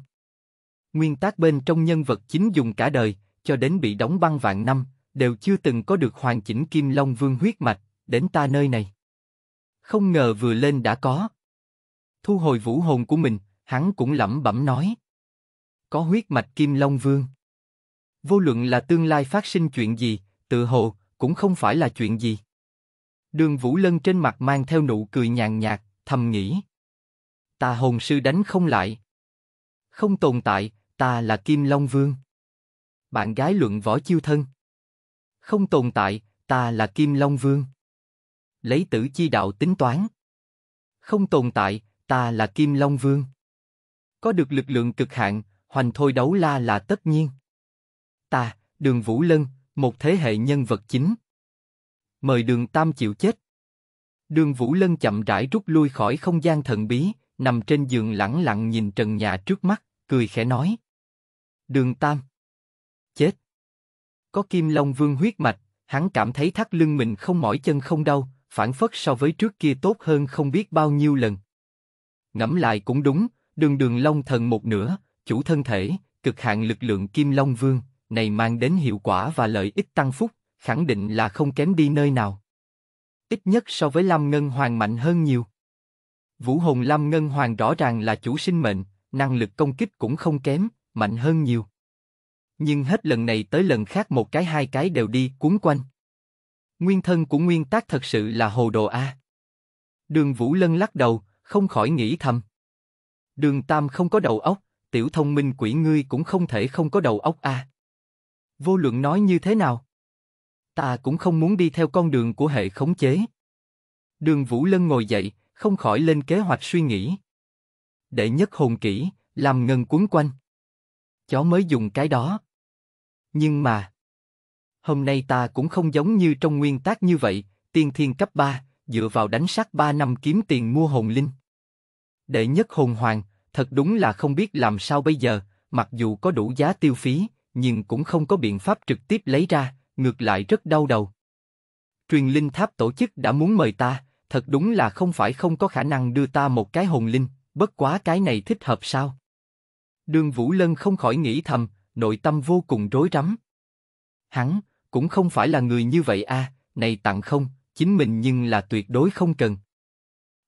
Nguyên tác bên trong nhân vật chính dùng cả đời, cho đến bị đóng băng vạn năm, đều chưa từng có được hoàn chỉnh kim long vương huyết mạch, đến ta nơi này. Không ngờ vừa lên đã có. Thu hồi vũ hồn của mình, hắn cũng lẩm bẩm nói. Có huyết mạch kim long vương. Vô luận là tương lai phát sinh chuyện gì, tự hồ, cũng không phải là chuyện gì. Đường Vũ Lân trên mặt mang theo nụ cười nhàn nhạt, thầm nghĩ. Ta hồn sư đánh không lại. Không tồn tại, ta là Kim Long Vương. Bạn gái luận võ chiêu thân. Không tồn tại, ta là Kim Long Vương. Lấy tử chi đạo tính toán. Không tồn tại, ta là Kim Long Vương. Có được lực lượng cực hạn, hoành thôi đấu la là tất nhiên. Ta, Đường Vũ Lân, một thế hệ nhân vật chính mời đường tam chịu chết. Đường Vũ Lân chậm rãi rút lui khỏi không gian thần bí, nằm trên giường lẳng lặng nhìn trần nhà trước mắt, cười khẽ nói. Đường Tam. Chết. Có kim long vương huyết mạch, hắn cảm thấy thắt lưng mình không mỏi chân không đau, phản phất so với trước kia tốt hơn không biết bao nhiêu lần. Ngẫm lại cũng đúng, đường đường long thần một nửa, chủ thân thể, cực hạn lực lượng kim long vương, này mang đến hiệu quả và lợi ích tăng phúc, khẳng định là không kém đi nơi nào. Ít nhất so với Lam Ngân Hoàng mạnh hơn nhiều. Vũ Hồn Lam Ngân Hoàng rõ ràng là chủ sinh mệnh, năng lực công kích cũng không kém, mạnh hơn nhiều. Nhưng hết lần này tới lần khác một cái hai cái đều đi cuốn quanh. Nguyên thân của nguyên tác thật sự là hồ đồ A. Đường Vũ Lân lắc đầu, không khỏi nghĩ thầm. Đường Tam không có đầu óc, tiểu thông minh quỷ ngươi cũng không thể không có đầu óc A. Vô luận nói như thế nào? ta cũng không muốn đi theo con đường của hệ khống chế. Đường Vũ Lân ngồi dậy, không khỏi lên kế hoạch suy nghĩ. Đệ nhất hồn kỹ, làm ngân cuốn quanh. Chó mới dùng cái đó. Nhưng mà... Hôm nay ta cũng không giống như trong nguyên tác như vậy, tiên thiên cấp 3, dựa vào đánh sát 3 năm kiếm tiền mua hồn linh. Đệ nhất hồn hoàng, thật đúng là không biết làm sao bây giờ, mặc dù có đủ giá tiêu phí, nhưng cũng không có biện pháp trực tiếp lấy ra, ngược lại rất đau đầu. Truyền linh tháp tổ chức đã muốn mời ta, thật đúng là không phải không có khả năng đưa ta một cái hồn linh, bất quá cái này thích hợp sao? Đường Vũ Lân không khỏi nghĩ thầm, nội tâm vô cùng rối rắm. Hắn, cũng không phải là người như vậy a, à, này tặng không, chính mình nhưng là tuyệt đối không cần.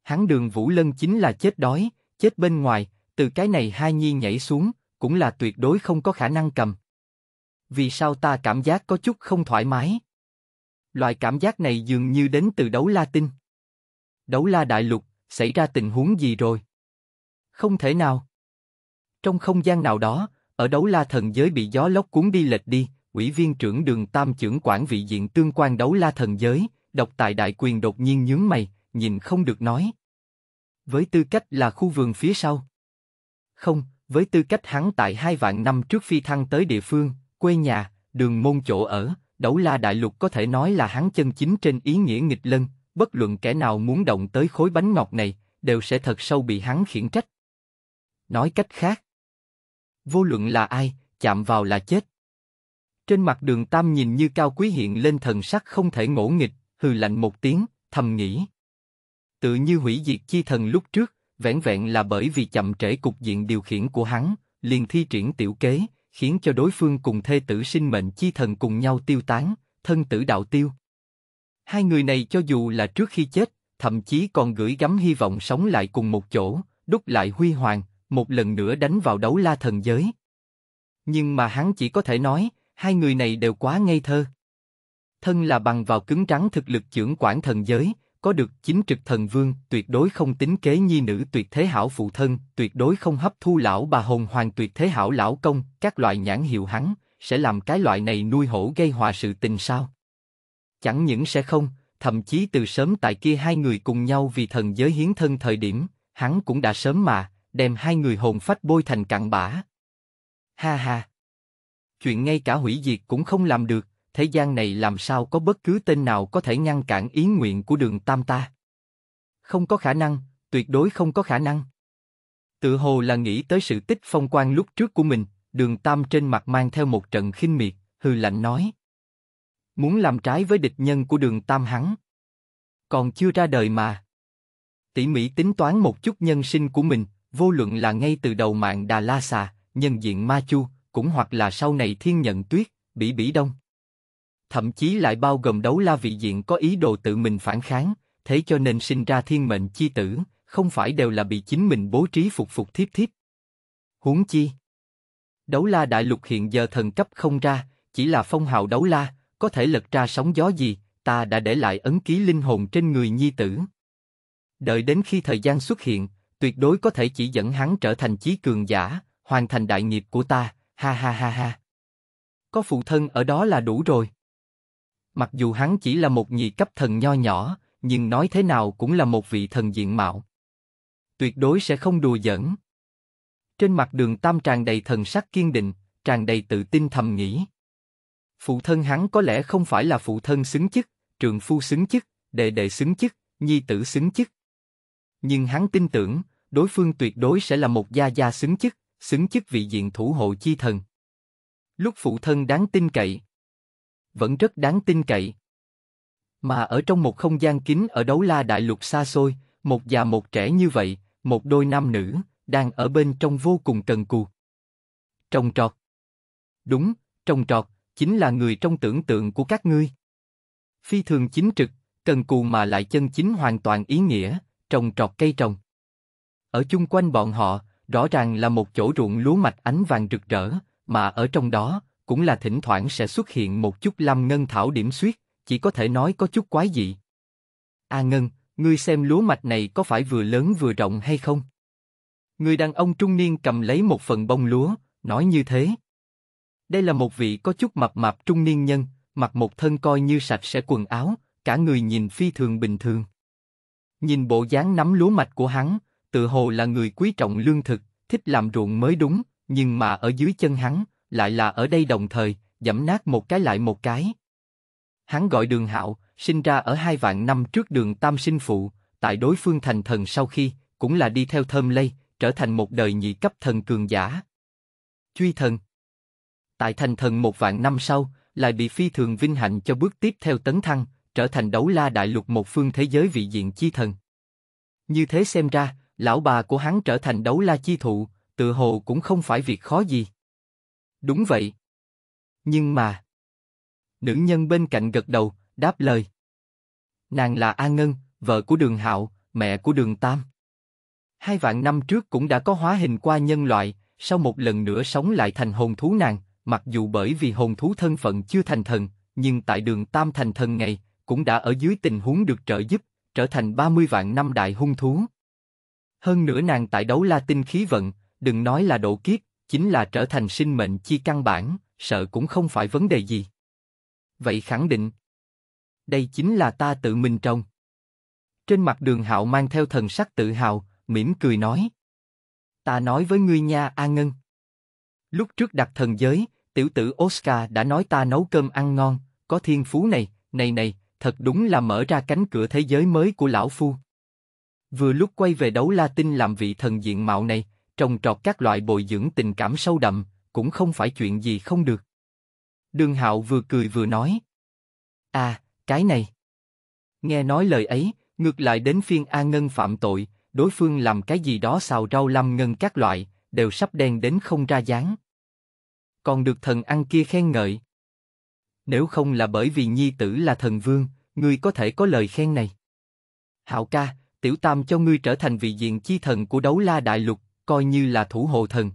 Hắn đường Vũ Lân chính là chết đói, chết bên ngoài, từ cái này hai nhi nhảy xuống, cũng là tuyệt đối không có khả năng cầm vì sao ta cảm giác có chút không thoải mái? Loại cảm giác này dường như đến từ đấu la tinh. Đấu la đại lục, xảy ra tình huống gì rồi? Không thể nào. Trong không gian nào đó, ở đấu la thần giới bị gió lốc cuốn đi lệch đi, ủy viên trưởng đường tam trưởng quản vị diện tương quan đấu la thần giới, độc tài đại quyền đột nhiên nhướng mày, nhìn không được nói. Với tư cách là khu vườn phía sau. Không, với tư cách hắn tại hai vạn năm trước phi thăng tới địa phương, quê nhà, đường môn chỗ ở, đấu la đại lục có thể nói là hắn chân chính trên ý nghĩa nghịch lân, bất luận kẻ nào muốn động tới khối bánh ngọt này, đều sẽ thật sâu bị hắn khiển trách. Nói cách khác, vô luận là ai, chạm vào là chết. Trên mặt đường Tam nhìn như cao quý hiện lên thần sắc không thể ngỗ nghịch, hừ lạnh một tiếng, thầm nghĩ. Tự như hủy diệt chi thần lúc trước, vẻn vẹn là bởi vì chậm trễ cục diện điều khiển của hắn, liền thi triển tiểu kế, khiến cho đối phương cùng thê tử sinh mệnh chi thần cùng nhau tiêu tán, thân tử đạo tiêu. Hai người này cho dù là trước khi chết, thậm chí còn gửi gắm hy vọng sống lại cùng một chỗ, đúc lại huy hoàng, một lần nữa đánh vào đấu la thần giới. Nhưng mà hắn chỉ có thể nói, hai người này đều quá ngây thơ. Thân là bằng vào cứng trắng thực lực trưởng quản thần giới, có được chính trực thần vương, tuyệt đối không tính kế nhi nữ tuyệt thế hảo phụ thân, tuyệt đối không hấp thu lão bà hồn hoàng tuyệt thế hảo lão công, các loại nhãn hiệu hắn, sẽ làm cái loại này nuôi hổ gây hòa sự tình sao? Chẳng những sẽ không, thậm chí từ sớm tại kia hai người cùng nhau vì thần giới hiến thân thời điểm, hắn cũng đã sớm mà, đem hai người hồn phách bôi thành cặn bã. Ha ha! Chuyện ngay cả hủy diệt cũng không làm được thế gian này làm sao có bất cứ tên nào có thể ngăn cản ý nguyện của đường Tam ta? Không có khả năng, tuyệt đối không có khả năng. Tự hồ là nghĩ tới sự tích phong quan lúc trước của mình, đường Tam trên mặt mang theo một trận khinh miệt, hư lạnh nói. Muốn làm trái với địch nhân của đường Tam hắn. Còn chưa ra đời mà. Tỉ mỉ tính toán một chút nhân sinh của mình, vô luận là ngay từ đầu mạng Đà La Xà, nhân diện Ma Chu, cũng hoặc là sau này thiên nhận tuyết, bỉ bỉ đông thậm chí lại bao gồm đấu la vị diện có ý đồ tự mình phản kháng, thế cho nên sinh ra thiên mệnh chi tử, không phải đều là bị chính mình bố trí phục phục thiếp thiếp. Huống chi? Đấu la đại lục hiện giờ thần cấp không ra, chỉ là phong hào đấu la, có thể lật ra sóng gió gì, ta đã để lại ấn ký linh hồn trên người nhi tử. Đợi đến khi thời gian xuất hiện, tuyệt đối có thể chỉ dẫn hắn trở thành chí cường giả, hoàn thành đại nghiệp của ta, ha ha ha ha. Có phụ thân ở đó là đủ rồi. Mặc dù hắn chỉ là một nhị cấp thần nho nhỏ, nhưng nói thế nào cũng là một vị thần diện mạo. Tuyệt đối sẽ không đùa giỡn. Trên mặt đường tam tràn đầy thần sắc kiên định, tràn đầy tự tin thầm nghĩ. Phụ thân hắn có lẽ không phải là phụ thân xứng chức, trường phu xứng chức, đệ đệ xứng chức, nhi tử xứng chức. Nhưng hắn tin tưởng, đối phương tuyệt đối sẽ là một gia gia xứng chức, xứng chức vị diện thủ hộ chi thần. Lúc phụ thân đáng tin cậy, vẫn rất đáng tin cậy. Mà ở trong một không gian kín ở đấu la đại lục xa xôi, một già một trẻ như vậy, một đôi nam nữ, đang ở bên trong vô cùng cần cù. Trồng trọt. Đúng, trồng trọt, chính là người trong tưởng tượng của các ngươi. Phi thường chính trực, cần cù mà lại chân chính hoàn toàn ý nghĩa, trồng trọt cây trồng. Ở chung quanh bọn họ, rõ ràng là một chỗ ruộng lúa mạch ánh vàng rực rỡ, mà ở trong đó, cũng là thỉnh thoảng sẽ xuất hiện một chút lâm ngân thảo điểm suyết, chỉ có thể nói có chút quái dị. A à Ngân, ngươi xem lúa mạch này có phải vừa lớn vừa rộng hay không? Người đàn ông trung niên cầm lấy một phần bông lúa, nói như thế. Đây là một vị có chút mập mạp trung niên nhân, mặc một thân coi như sạch sẽ quần áo, cả người nhìn phi thường bình thường. Nhìn bộ dáng nắm lúa mạch của hắn, tự hồ là người quý trọng lương thực, thích làm ruộng mới đúng, nhưng mà ở dưới chân hắn, lại là ở đây đồng thời, dẫm nát một cái lại một cái. Hắn gọi đường hạo, sinh ra ở hai vạn năm trước đường Tam Sinh Phụ, tại đối phương thành thần sau khi, cũng là đi theo thơm lây, trở thành một đời nhị cấp thần cường giả. Truy thần Tại thành thần một vạn năm sau, lại bị phi thường vinh hạnh cho bước tiếp theo tấn thăng, trở thành đấu la đại lục một phương thế giới vị diện chi thần. Như thế xem ra, lão bà của hắn trở thành đấu la chi thụ, tự hồ cũng không phải việc khó gì. Đúng vậy. Nhưng mà... Nữ nhân bên cạnh gật đầu, đáp lời. Nàng là A Ngân, vợ của Đường Hạo, mẹ của Đường Tam. Hai vạn năm trước cũng đã có hóa hình qua nhân loại, sau một lần nữa sống lại thành hồn thú nàng, mặc dù bởi vì hồn thú thân phận chưa thành thần, nhưng tại đường Tam thành thần ngày, cũng đã ở dưới tình huống được trợ giúp, trở thành 30 vạn năm đại hung thú. Hơn nữa nàng tại đấu la tinh khí vận, đừng nói là độ kiếp, chính là trở thành sinh mệnh chi căn bản, sợ cũng không phải vấn đề gì. Vậy khẳng định, đây chính là ta tự mình trồng. Trên mặt đường hạo mang theo thần sắc tự hào, mỉm cười nói. Ta nói với ngươi nha A Ngân. Lúc trước đặt thần giới, tiểu tử Oscar đã nói ta nấu cơm ăn ngon, có thiên phú này, này này, thật đúng là mở ra cánh cửa thế giới mới của lão phu. Vừa lúc quay về đấu La Tinh làm vị thần diện mạo này, trồng trọt các loại bồi dưỡng tình cảm sâu đậm, cũng không phải chuyện gì không được. Đường Hạo vừa cười vừa nói. À, cái này. Nghe nói lời ấy, ngược lại đến phiên A Ngân phạm tội, đối phương làm cái gì đó xào rau lâm ngân các loại, đều sắp đen đến không ra dáng. Còn được thần ăn kia khen ngợi. Nếu không là bởi vì nhi tử là thần vương, ngươi có thể có lời khen này. Hạo ca, tiểu tam cho ngươi trở thành vị diện chi thần của đấu la đại lục, coi như là thủ hộ thần.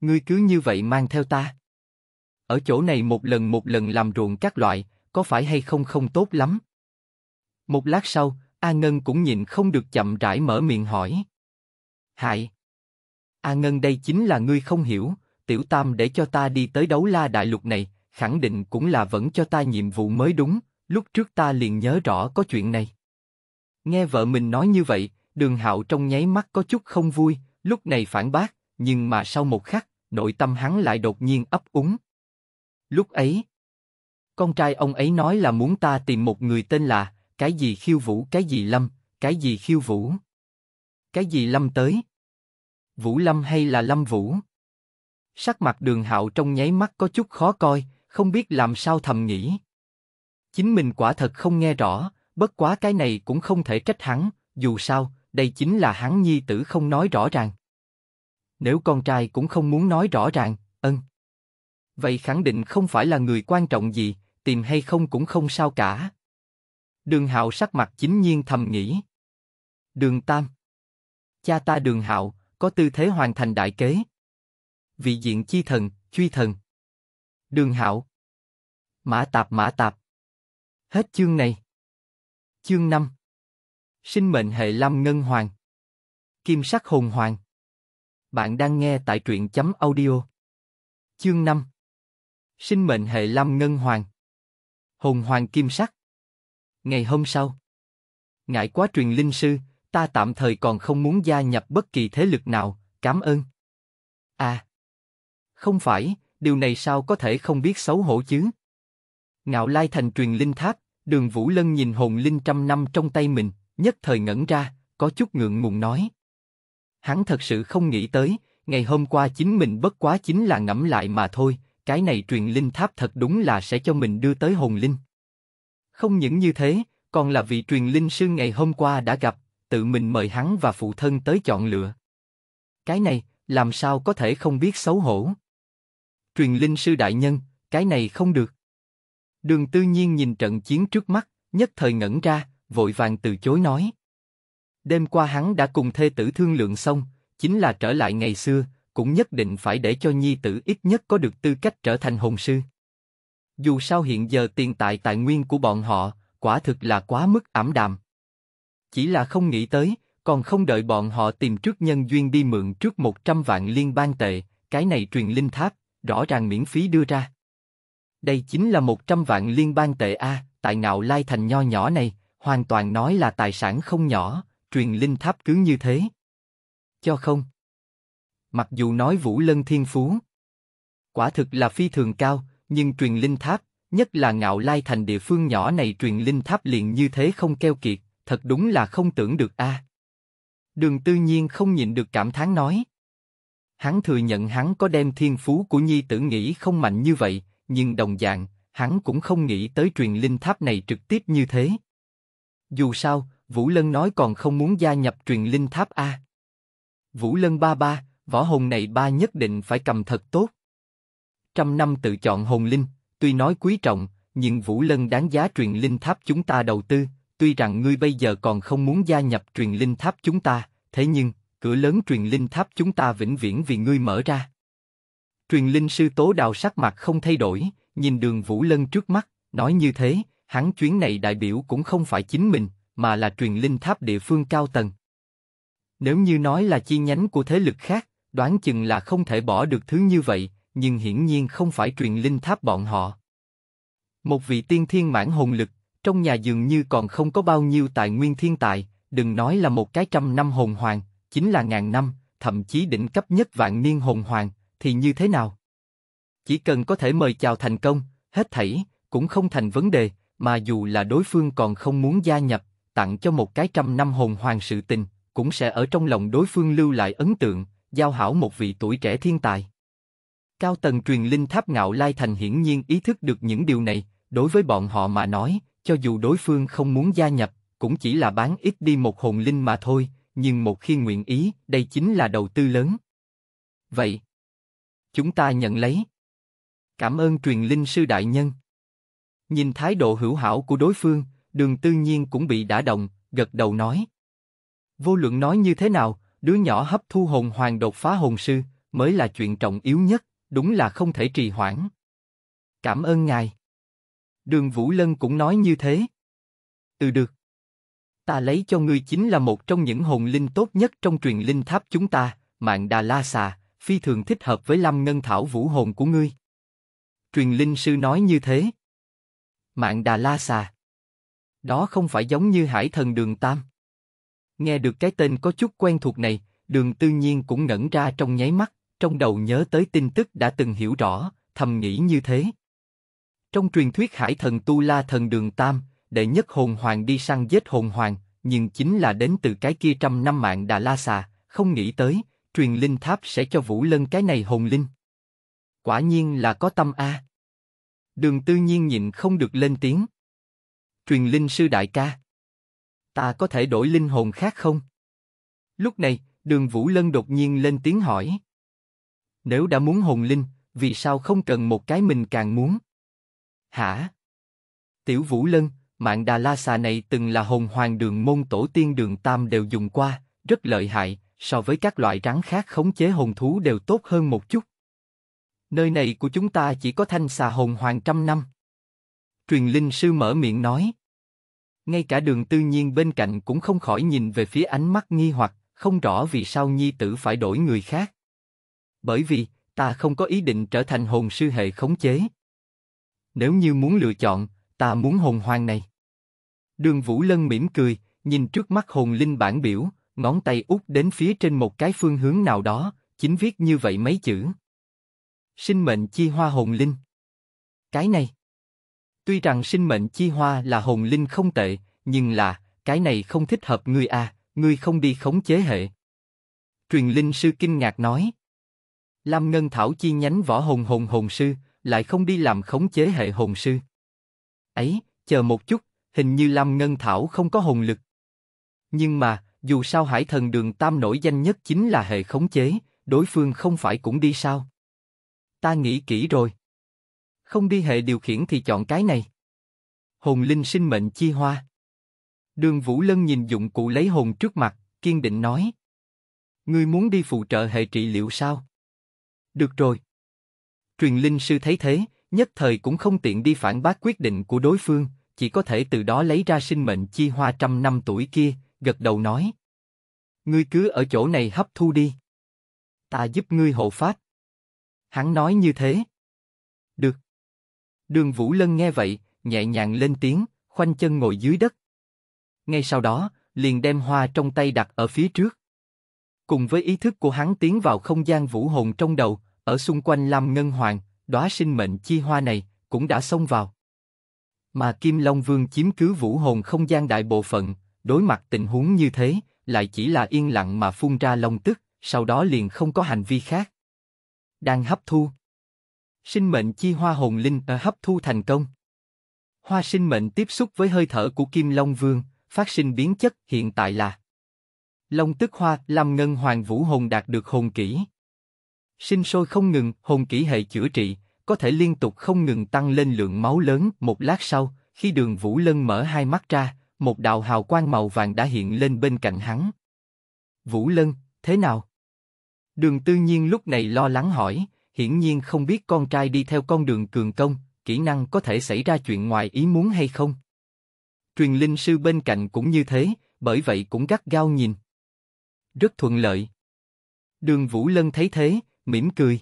Ngươi cứ như vậy mang theo ta. Ở chỗ này một lần một lần làm ruộng các loại, có phải hay không không tốt lắm? Một lát sau, A Ngân cũng nhìn không được chậm rãi mở miệng hỏi. Hại! A Ngân đây chính là ngươi không hiểu, tiểu tam để cho ta đi tới đấu la đại lục này, khẳng định cũng là vẫn cho ta nhiệm vụ mới đúng, lúc trước ta liền nhớ rõ có chuyện này. Nghe vợ mình nói như vậy, đường hạo trong nháy mắt có chút không vui, Lúc này phản bác, nhưng mà sau một khắc, nội tâm hắn lại đột nhiên ấp úng. Lúc ấy, con trai ông ấy nói là muốn ta tìm một người tên là cái gì khiêu vũ, cái gì lâm, cái gì khiêu vũ, cái gì lâm tới, vũ lâm hay là lâm vũ. Sắc mặt Đường Hạo trong nháy mắt có chút khó coi, không biết làm sao thầm nghĩ. Chính mình quả thật không nghe rõ, bất quá cái này cũng không thể trách hắn, dù sao đây chính là hắn nhi tử không nói rõ ràng. Nếu con trai cũng không muốn nói rõ ràng, ân. Vậy khẳng định không phải là người quan trọng gì, tìm hay không cũng không sao cả. Đường Hạo sắc mặt chính nhiên thầm nghĩ. Đường Tam. Cha ta Đường Hạo, có tư thế hoàn thành đại kế. Vị diện chi thần, truy thần. Đường Hạo. Mã tạp mã tạp. Hết chương này. Chương 5 Sinh mệnh hệ Lâm Ngân Hoàng Kim sắc hồn hoàng Bạn đang nghe tại truyện chấm audio Chương 5 Sinh mệnh hệ Lâm Ngân Hoàng Hồn hoàng kim sắc Ngày hôm sau Ngại quá truyền linh sư, ta tạm thời còn không muốn gia nhập bất kỳ thế lực nào, cảm ơn. À Không phải, điều này sao có thể không biết xấu hổ chứ? Ngạo lai thành truyền linh tháp, đường Vũ Lân nhìn hồn linh trăm năm trong tay mình, nhất thời ngẩn ra, có chút ngượng ngùng nói. Hắn thật sự không nghĩ tới, ngày hôm qua chính mình bất quá chính là ngẫm lại mà thôi, cái này truyền linh tháp thật đúng là sẽ cho mình đưa tới hồn linh. Không những như thế, còn là vị truyền linh sư ngày hôm qua đã gặp, tự mình mời hắn và phụ thân tới chọn lựa. Cái này, làm sao có thể không biết xấu hổ? Truyền linh sư đại nhân, cái này không được. Đường tư nhiên nhìn trận chiến trước mắt, nhất thời ngẩn ra, vội vàng từ chối nói. Đêm qua hắn đã cùng thê tử thương lượng xong, chính là trở lại ngày xưa, cũng nhất định phải để cho nhi tử ít nhất có được tư cách trở thành hồn sư. Dù sao hiện giờ tiền tài tài nguyên của bọn họ, quả thực là quá mức ảm đạm. Chỉ là không nghĩ tới, còn không đợi bọn họ tìm trước nhân duyên đi mượn trước 100 vạn liên bang tệ, cái này truyền linh tháp, rõ ràng miễn phí đưa ra. Đây chính là 100 vạn liên bang tệ A, tại ngạo lai thành nho nhỏ này, hoàn toàn nói là tài sản không nhỏ, truyền linh tháp cứ như thế. Cho không. Mặc dù nói Vũ Lân Thiên Phú, quả thực là phi thường cao, nhưng truyền linh tháp, nhất là ngạo lai thành địa phương nhỏ này truyền linh tháp liền như thế không keo kiệt, thật đúng là không tưởng được a. À. Đường tư nhiên không nhịn được cảm thán nói. Hắn thừa nhận hắn có đem thiên phú của nhi tử nghĩ không mạnh như vậy, nhưng đồng dạng, hắn cũng không nghĩ tới truyền linh tháp này trực tiếp như thế. Dù sao, Vũ Lân nói còn không muốn gia nhập truyền linh tháp A. Vũ Lân ba ba, võ hồn này ba nhất định phải cầm thật tốt. Trăm năm tự chọn hồn linh, tuy nói quý trọng, nhưng Vũ Lân đáng giá truyền linh tháp chúng ta đầu tư, tuy rằng ngươi bây giờ còn không muốn gia nhập truyền linh tháp chúng ta, thế nhưng, cửa lớn truyền linh tháp chúng ta vĩnh viễn vì ngươi mở ra. Truyền linh sư tố đào sắc mặt không thay đổi, nhìn đường Vũ Lân trước mắt, nói như thế, hắn chuyến này đại biểu cũng không phải chính mình, mà là truyền linh tháp địa phương cao tầng. Nếu như nói là chi nhánh của thế lực khác, đoán chừng là không thể bỏ được thứ như vậy, nhưng hiển nhiên không phải truyền linh tháp bọn họ. Một vị tiên thiên mãn hồn lực, trong nhà dường như còn không có bao nhiêu tài nguyên thiên tài, đừng nói là một cái trăm năm hồn hoàng, chính là ngàn năm, thậm chí đỉnh cấp nhất vạn niên hồn hoàng, thì như thế nào? Chỉ cần có thể mời chào thành công, hết thảy, cũng không thành vấn đề, mà dù là đối phương còn không muốn gia nhập, tặng cho một cái trăm năm hồn hoàng sự tình, cũng sẽ ở trong lòng đối phương lưu lại ấn tượng, giao hảo một vị tuổi trẻ thiên tài. Cao tầng truyền linh tháp ngạo lai thành hiển nhiên ý thức được những điều này, đối với bọn họ mà nói, cho dù đối phương không muốn gia nhập, cũng chỉ là bán ít đi một hồn linh mà thôi, nhưng một khi nguyện ý, đây chính là đầu tư lớn. Vậy, chúng ta nhận lấy. Cảm ơn truyền linh sư đại nhân. Nhìn thái độ hữu hảo của đối phương, đường tư nhiên cũng bị đả động, gật đầu nói. Vô luận nói như thế nào, đứa nhỏ hấp thu hồn hoàng đột phá hồn sư, mới là chuyện trọng yếu nhất, đúng là không thể trì hoãn. Cảm ơn ngài. Đường Vũ Lân cũng nói như thế. Ừ được. Ta lấy cho ngươi chính là một trong những hồn linh tốt nhất trong truyền linh tháp chúng ta, mạng Đà La Xà, phi thường thích hợp với Lâm Ngân Thảo Vũ Hồn của ngươi. Truyền linh sư nói như thế. Mạng Đà La Xà. Đó không phải giống như hải thần đường Tam. Nghe được cái tên có chút quen thuộc này, đường tư nhiên cũng ngẩn ra trong nháy mắt, trong đầu nhớ tới tin tức đã từng hiểu rõ, thầm nghĩ như thế. Trong truyền thuyết hải thần Tu La thần đường Tam, đệ nhất hồn hoàng đi săn giết hồn hoàng, nhưng chính là đến từ cái kia trăm năm mạng Đà La Xà, không nghĩ tới, truyền linh tháp sẽ cho Vũ Lân cái này hồn linh. Quả nhiên là có tâm A. À. Đường Tư Nhiên nhịn không được lên tiếng. Truyền linh sư đại ca. Ta có thể đổi linh hồn khác không? Lúc này, đường Vũ Lân đột nhiên lên tiếng hỏi. Nếu đã muốn hồn linh, vì sao không cần một cái mình càng muốn? Hả? Tiểu Vũ Lân, mạng Đà La Xà này từng là hồn hoàng đường môn tổ tiên đường Tam đều dùng qua, rất lợi hại, so với các loại rắn khác khống chế hồn thú đều tốt hơn một chút nơi này của chúng ta chỉ có thanh xà hồn hoàng trăm năm. Truyền linh sư mở miệng nói. Ngay cả đường tư nhiên bên cạnh cũng không khỏi nhìn về phía ánh mắt nghi hoặc, không rõ vì sao nhi tử phải đổi người khác. Bởi vì, ta không có ý định trở thành hồn sư hệ khống chế. Nếu như muốn lựa chọn, ta muốn hồn hoàng này. Đường Vũ Lân mỉm cười, nhìn trước mắt hồn linh bản biểu, ngón tay út đến phía trên một cái phương hướng nào đó, chính viết như vậy mấy chữ. Sinh mệnh chi hoa hồn linh. Cái này. Tuy rằng sinh mệnh chi hoa là hồn linh không tệ, nhưng là, cái này không thích hợp ngươi à, ngươi không đi khống chế hệ. Truyền linh sư kinh ngạc nói. Lam Ngân Thảo chi nhánh võ hồn hồn hồn sư, lại không đi làm khống chế hệ hồn sư. Ấy, chờ một chút, hình như Lam Ngân Thảo không có hồn lực. Nhưng mà, dù sao hải thần đường tam nổi danh nhất chính là hệ khống chế, đối phương không phải cũng đi sao? ta nghĩ kỹ rồi. Không đi hệ điều khiển thì chọn cái này. Hồn linh sinh mệnh chi hoa. Đường Vũ Lân nhìn dụng cụ lấy hồn trước mặt, kiên định nói. Ngươi muốn đi phụ trợ hệ trị liệu sao? Được rồi. Truyền linh sư thấy thế, nhất thời cũng không tiện đi phản bác quyết định của đối phương, chỉ có thể từ đó lấy ra sinh mệnh chi hoa trăm năm tuổi kia, gật đầu nói. Ngươi cứ ở chỗ này hấp thu đi. Ta giúp ngươi hộ pháp. Hắn nói như thế. Được. Đường Vũ Lân nghe vậy, nhẹ nhàng lên tiếng, khoanh chân ngồi dưới đất. Ngay sau đó, liền đem hoa trong tay đặt ở phía trước. Cùng với ý thức của hắn tiến vào không gian vũ hồn trong đầu, ở xung quanh Lam Ngân Hoàng, đóa sinh mệnh chi hoa này cũng đã xông vào. Mà Kim Long Vương chiếm cứ vũ hồn không gian đại bộ phận, đối mặt tình huống như thế, lại chỉ là yên lặng mà phun ra long tức, sau đó liền không có hành vi khác đang hấp thu. Sinh mệnh chi hoa hồn linh ở hấp thu thành công. Hoa sinh mệnh tiếp xúc với hơi thở của Kim Long Vương, phát sinh biến chất hiện tại là Long tức hoa, làm ngân hoàng vũ hồn đạt được hồn kỹ. Sinh sôi không ngừng, hồn kỹ hệ chữa trị, có thể liên tục không ngừng tăng lên lượng máu lớn. Một lát sau, khi đường Vũ Lân mở hai mắt ra, một đạo hào quang màu vàng đã hiện lên bên cạnh hắn. Vũ Lân, thế nào? Đường Tư Nhiên lúc này lo lắng hỏi, hiển nhiên không biết con trai đi theo con đường cường công, kỹ năng có thể xảy ra chuyện ngoài ý muốn hay không. Truyền linh sư bên cạnh cũng như thế, bởi vậy cũng gắt gao nhìn. Rất thuận lợi. Đường Vũ Lân thấy thế, mỉm cười.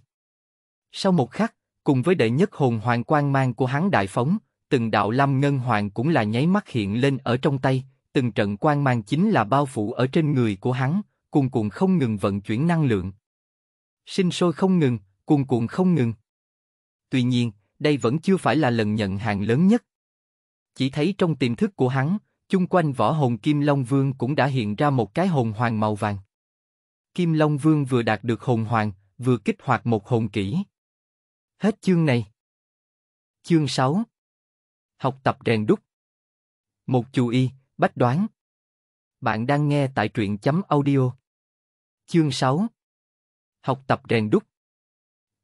Sau một khắc, cùng với đệ nhất hồn hoàng quang mang của hắn đại phóng, từng đạo lâm ngân hoàng cũng là nháy mắt hiện lên ở trong tay, từng trận quang mang chính là bao phủ ở trên người của hắn, cuồn cuộn không ngừng vận chuyển năng lượng sinh sôi không ngừng, cuồn cuộn không ngừng. Tuy nhiên, đây vẫn chưa phải là lần nhận hàng lớn nhất. Chỉ thấy trong tiềm thức của hắn, chung quanh võ hồn Kim Long Vương cũng đã hiện ra một cái hồn hoàng màu vàng. Kim Long Vương vừa đạt được hồn hoàng, vừa kích hoạt một hồn kỹ. Hết chương này. Chương 6 Học tập rèn đúc Một chú y, bách đoán Bạn đang nghe tại truyện chấm audio Chương 6 học tập rèn đúc.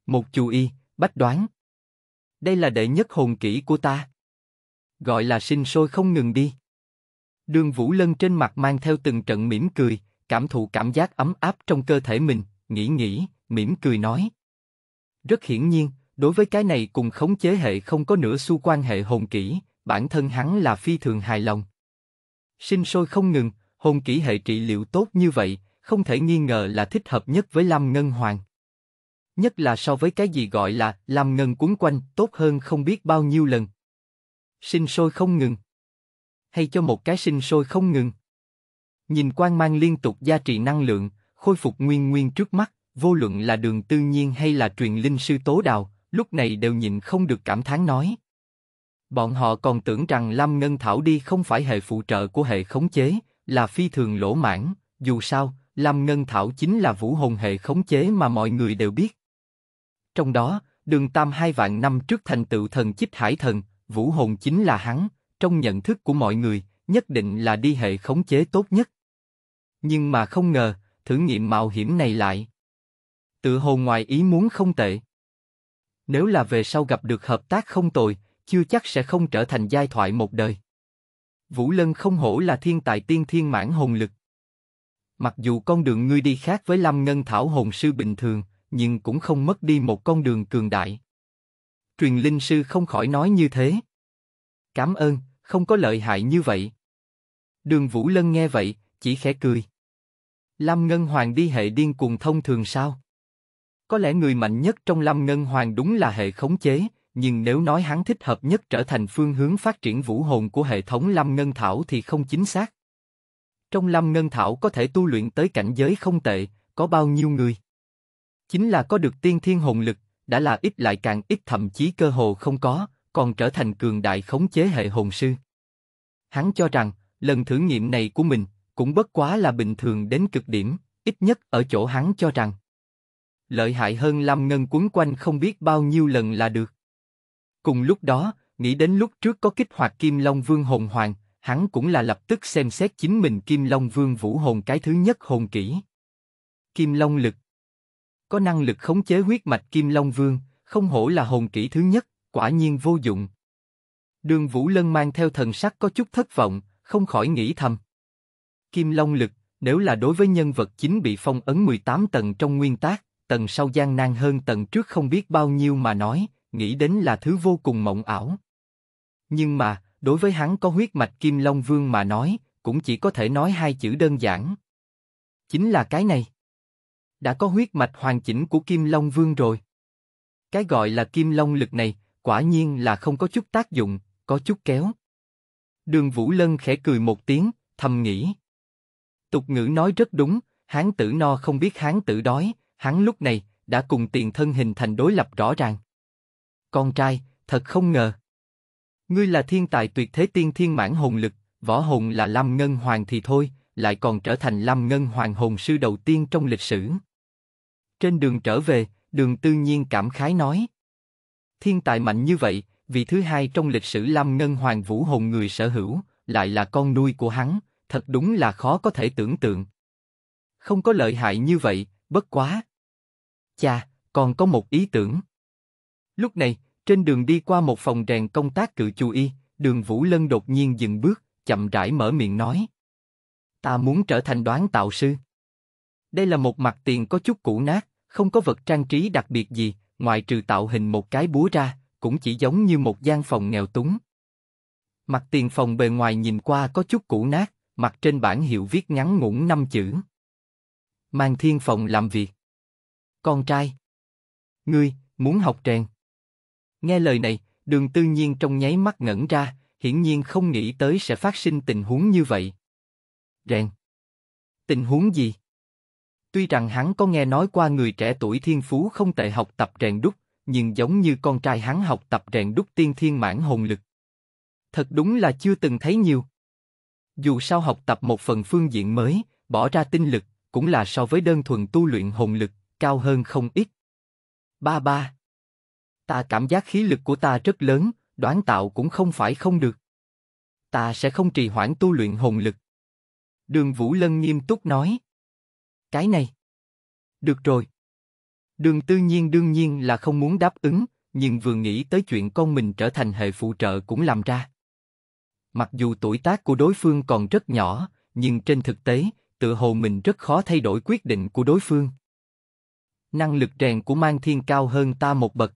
Một chú y, bách đoán. Đây là đệ nhất hồn kỹ của ta. Gọi là sinh sôi không ngừng đi. Đường Vũ Lân trên mặt mang theo từng trận mỉm cười, cảm thụ cảm giác ấm áp trong cơ thể mình, nghĩ nghĩ, mỉm cười nói. Rất hiển nhiên, đối với cái này cùng khống chế hệ không có nửa xu quan hệ hồn kỹ, bản thân hắn là phi thường hài lòng. Sinh sôi không ngừng, hồn kỹ hệ trị liệu tốt như vậy, không thể nghi ngờ là thích hợp nhất với Lam Ngân Hoàng. Nhất là so với cái gì gọi là Lam Ngân cuốn quanh tốt hơn không biết bao nhiêu lần. Sinh sôi không ngừng. Hay cho một cái sinh sôi không ngừng. Nhìn quang mang liên tục gia trị năng lượng, khôi phục nguyên nguyên trước mắt, vô luận là đường tư nhiên hay là truyền linh sư tố đào, lúc này đều nhịn không được cảm thán nói. Bọn họ còn tưởng rằng Lam Ngân Thảo đi không phải hệ phụ trợ của hệ khống chế, là phi thường lỗ mãn, dù sao, Lam Ngân Thảo chính là vũ hồn hệ khống chế mà mọi người đều biết. Trong đó, đường Tam hai vạn năm trước thành tựu thần chích hải thần, vũ hồn chính là hắn, trong nhận thức của mọi người, nhất định là đi hệ khống chế tốt nhất. Nhưng mà không ngờ, thử nghiệm mạo hiểm này lại. Tự hồ ngoài ý muốn không tệ. Nếu là về sau gặp được hợp tác không tồi, chưa chắc sẽ không trở thành giai thoại một đời. Vũ Lân không hổ là thiên tài tiên thiên mãn hồn lực. Mặc dù con đường ngươi đi khác với Lâm Ngân Thảo hồn sư bình thường, nhưng cũng không mất đi một con đường cường đại. Truyền linh sư không khỏi nói như thế. Cảm ơn, không có lợi hại như vậy. Đường Vũ Lân nghe vậy, chỉ khẽ cười. Lâm Ngân Hoàng đi hệ điên cuồng thông thường sao? Có lẽ người mạnh nhất trong Lâm Ngân Hoàng đúng là hệ khống chế, nhưng nếu nói hắn thích hợp nhất trở thành phương hướng phát triển vũ hồn của hệ thống Lâm Ngân Thảo thì không chính xác. Trong Lâm Ngân Thảo có thể tu luyện tới cảnh giới không tệ, có bao nhiêu người? Chính là có được tiên thiên hồn lực, đã là ít lại càng ít thậm chí cơ hồ không có, còn trở thành cường đại khống chế hệ hồn sư. Hắn cho rằng, lần thử nghiệm này của mình, cũng bất quá là bình thường đến cực điểm, ít nhất ở chỗ hắn cho rằng. Lợi hại hơn lâm Ngân quấn quanh không biết bao nhiêu lần là được. Cùng lúc đó, nghĩ đến lúc trước có kích hoạt Kim Long Vương Hồn Hoàng, hắn cũng là lập tức xem xét chính mình Kim Long Vương Vũ Hồn cái thứ nhất hồn kỹ. Kim Long lực Có năng lực khống chế huyết mạch Kim Long Vương, không hổ là hồn kỹ thứ nhất, quả nhiên vô dụng. Đường Vũ Lân mang theo thần sắc có chút thất vọng, không khỏi nghĩ thầm. Kim Long lực, nếu là đối với nhân vật chính bị phong ấn 18 tầng trong nguyên tác, tầng sau gian nan hơn tầng trước không biết bao nhiêu mà nói, nghĩ đến là thứ vô cùng mộng ảo. Nhưng mà, đối với hắn có huyết mạch Kim Long Vương mà nói, cũng chỉ có thể nói hai chữ đơn giản. Chính là cái này. Đã có huyết mạch hoàn chỉnh của Kim Long Vương rồi. Cái gọi là Kim Long lực này, quả nhiên là không có chút tác dụng, có chút kéo. Đường Vũ Lân khẽ cười một tiếng, thầm nghĩ. Tục ngữ nói rất đúng, hán tử no không biết hán tử đói, hắn lúc này đã cùng tiền thân hình thành đối lập rõ ràng. Con trai, thật không ngờ. Ngươi là thiên tài tuyệt thế tiên thiên mãn hồn lực, võ hồn là Lam Ngân Hoàng thì thôi, lại còn trở thành Lam Ngân Hoàng hồn sư đầu tiên trong lịch sử. Trên đường trở về, đường tư nhiên cảm khái nói. Thiên tài mạnh như vậy, vị thứ hai trong lịch sử Lam Ngân Hoàng Vũ Hồn người sở hữu, lại là con nuôi của hắn, thật đúng là khó có thể tưởng tượng. Không có lợi hại như vậy, bất quá. Chà, còn có một ý tưởng. Lúc này, trên đường đi qua một phòng rèn công tác cự chú y, đường Vũ Lân đột nhiên dừng bước, chậm rãi mở miệng nói. Ta muốn trở thành đoán tạo sư. Đây là một mặt tiền có chút cũ nát, không có vật trang trí đặc biệt gì, ngoài trừ tạo hình một cái búa ra, cũng chỉ giống như một gian phòng nghèo túng. Mặt tiền phòng bề ngoài nhìn qua có chút cũ nát, mặt trên bản hiệu viết ngắn ngủn năm chữ. Mang thiên phòng làm việc. Con trai. Ngươi, muốn học trèn Nghe lời này, đường tư nhiên trong nháy mắt ngẩn ra, hiển nhiên không nghĩ tới sẽ phát sinh tình huống như vậy. Rèn. Tình huống gì? Tuy rằng hắn có nghe nói qua người trẻ tuổi thiên phú không tệ học tập rèn đúc, nhưng giống như con trai hắn học tập rèn đúc tiên thiên mãn hồn lực. Thật đúng là chưa từng thấy nhiều. Dù sao học tập một phần phương diện mới, bỏ ra tinh lực, cũng là so với đơn thuần tu luyện hồn lực, cao hơn không ít. Ba ba Ta cảm giác khí lực của ta rất lớn, đoán tạo cũng không phải không được. Ta sẽ không trì hoãn tu luyện hồn lực. Đường Vũ Lân nghiêm túc nói. Cái này. Được rồi. Đường tư nhiên đương nhiên là không muốn đáp ứng, nhưng vừa nghĩ tới chuyện con mình trở thành hệ phụ trợ cũng làm ra. Mặc dù tuổi tác của đối phương còn rất nhỏ, nhưng trên thực tế, tự hồ mình rất khó thay đổi quyết định của đối phương. Năng lực rèn của Mang Thiên cao hơn ta một bậc,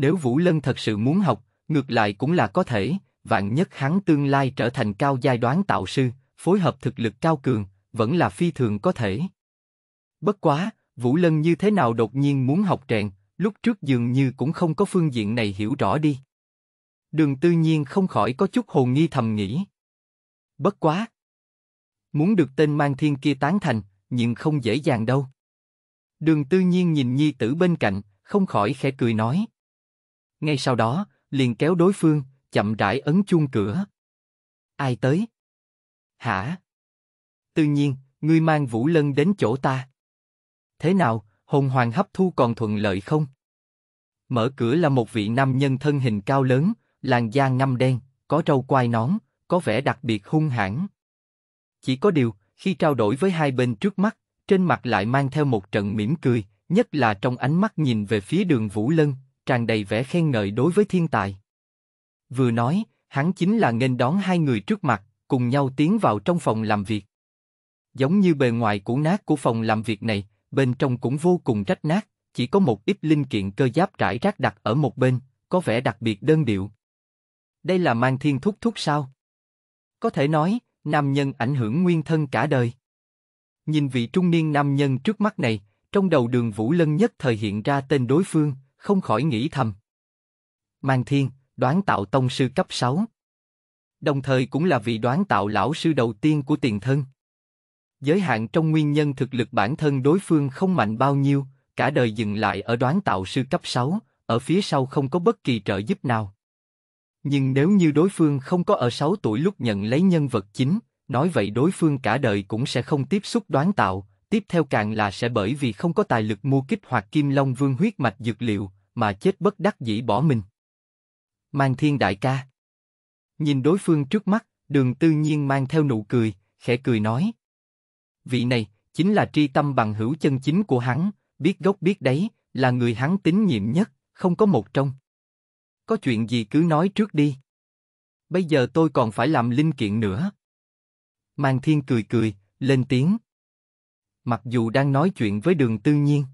nếu Vũ Lân thật sự muốn học, ngược lại cũng là có thể, vạn nhất hắn tương lai trở thành cao giai đoán tạo sư, phối hợp thực lực cao cường, vẫn là phi thường có thể. Bất quá, Vũ Lân như thế nào đột nhiên muốn học trèn, lúc trước dường như cũng không có phương diện này hiểu rõ đi. Đường tư nhiên không khỏi có chút hồ nghi thầm nghĩ. Bất quá. Muốn được tên mang thiên kia tán thành, nhưng không dễ dàng đâu. Đường tư nhiên nhìn nhi tử bên cạnh, không khỏi khẽ cười nói. Ngay sau đó, liền kéo đối phương, chậm rãi ấn chuông cửa. Ai tới? Hả? Tự nhiên, ngươi mang Vũ Lân đến chỗ ta. Thế nào, hồn hoàng hấp thu còn thuận lợi không? Mở cửa là một vị nam nhân thân hình cao lớn, làn da ngăm đen, có râu quai nón, có vẻ đặc biệt hung hãn. Chỉ có điều, khi trao đổi với hai bên trước mắt, trên mặt lại mang theo một trận mỉm cười, nhất là trong ánh mắt nhìn về phía đường Vũ Lân, tràn đầy vẻ khen ngợi đối với thiên tài. Vừa nói, hắn chính là nghênh đón hai người trước mặt, cùng nhau tiến vào trong phòng làm việc. Giống như bề ngoài cũ nát của phòng làm việc này, bên trong cũng vô cùng rách nát, chỉ có một ít linh kiện cơ giáp trải rác đặt ở một bên, có vẻ đặc biệt đơn điệu. Đây là mang thiên thúc thúc sao? Có thể nói, nam nhân ảnh hưởng nguyên thân cả đời. Nhìn vị trung niên nam nhân trước mắt này, trong đầu đường Vũ Lân nhất thời hiện ra tên đối phương, không khỏi nghĩ thầm. Mang Thiên, đoán tạo tông sư cấp 6. Đồng thời cũng là vị đoán tạo lão sư đầu tiên của tiền thân. Giới hạn trong nguyên nhân thực lực bản thân đối phương không mạnh bao nhiêu, cả đời dừng lại ở đoán tạo sư cấp 6, ở phía sau không có bất kỳ trợ giúp nào. Nhưng nếu như đối phương không có ở 6 tuổi lúc nhận lấy nhân vật chính, nói vậy đối phương cả đời cũng sẽ không tiếp xúc đoán tạo, tiếp theo càng là sẽ bởi vì không có tài lực mua kích hoạt kim long vương huyết mạch dược liệu, mà chết bất đắc dĩ bỏ mình. Mang thiên đại ca. Nhìn đối phương trước mắt, đường tư nhiên mang theo nụ cười, khẽ cười nói. Vị này, chính là tri tâm bằng hữu chân chính của hắn, biết gốc biết đấy, là người hắn tín nhiệm nhất, không có một trong. Có chuyện gì cứ nói trước đi. Bây giờ tôi còn phải làm linh kiện nữa. Mang thiên cười cười, lên tiếng mặc dù đang nói chuyện với đường tư nhiên.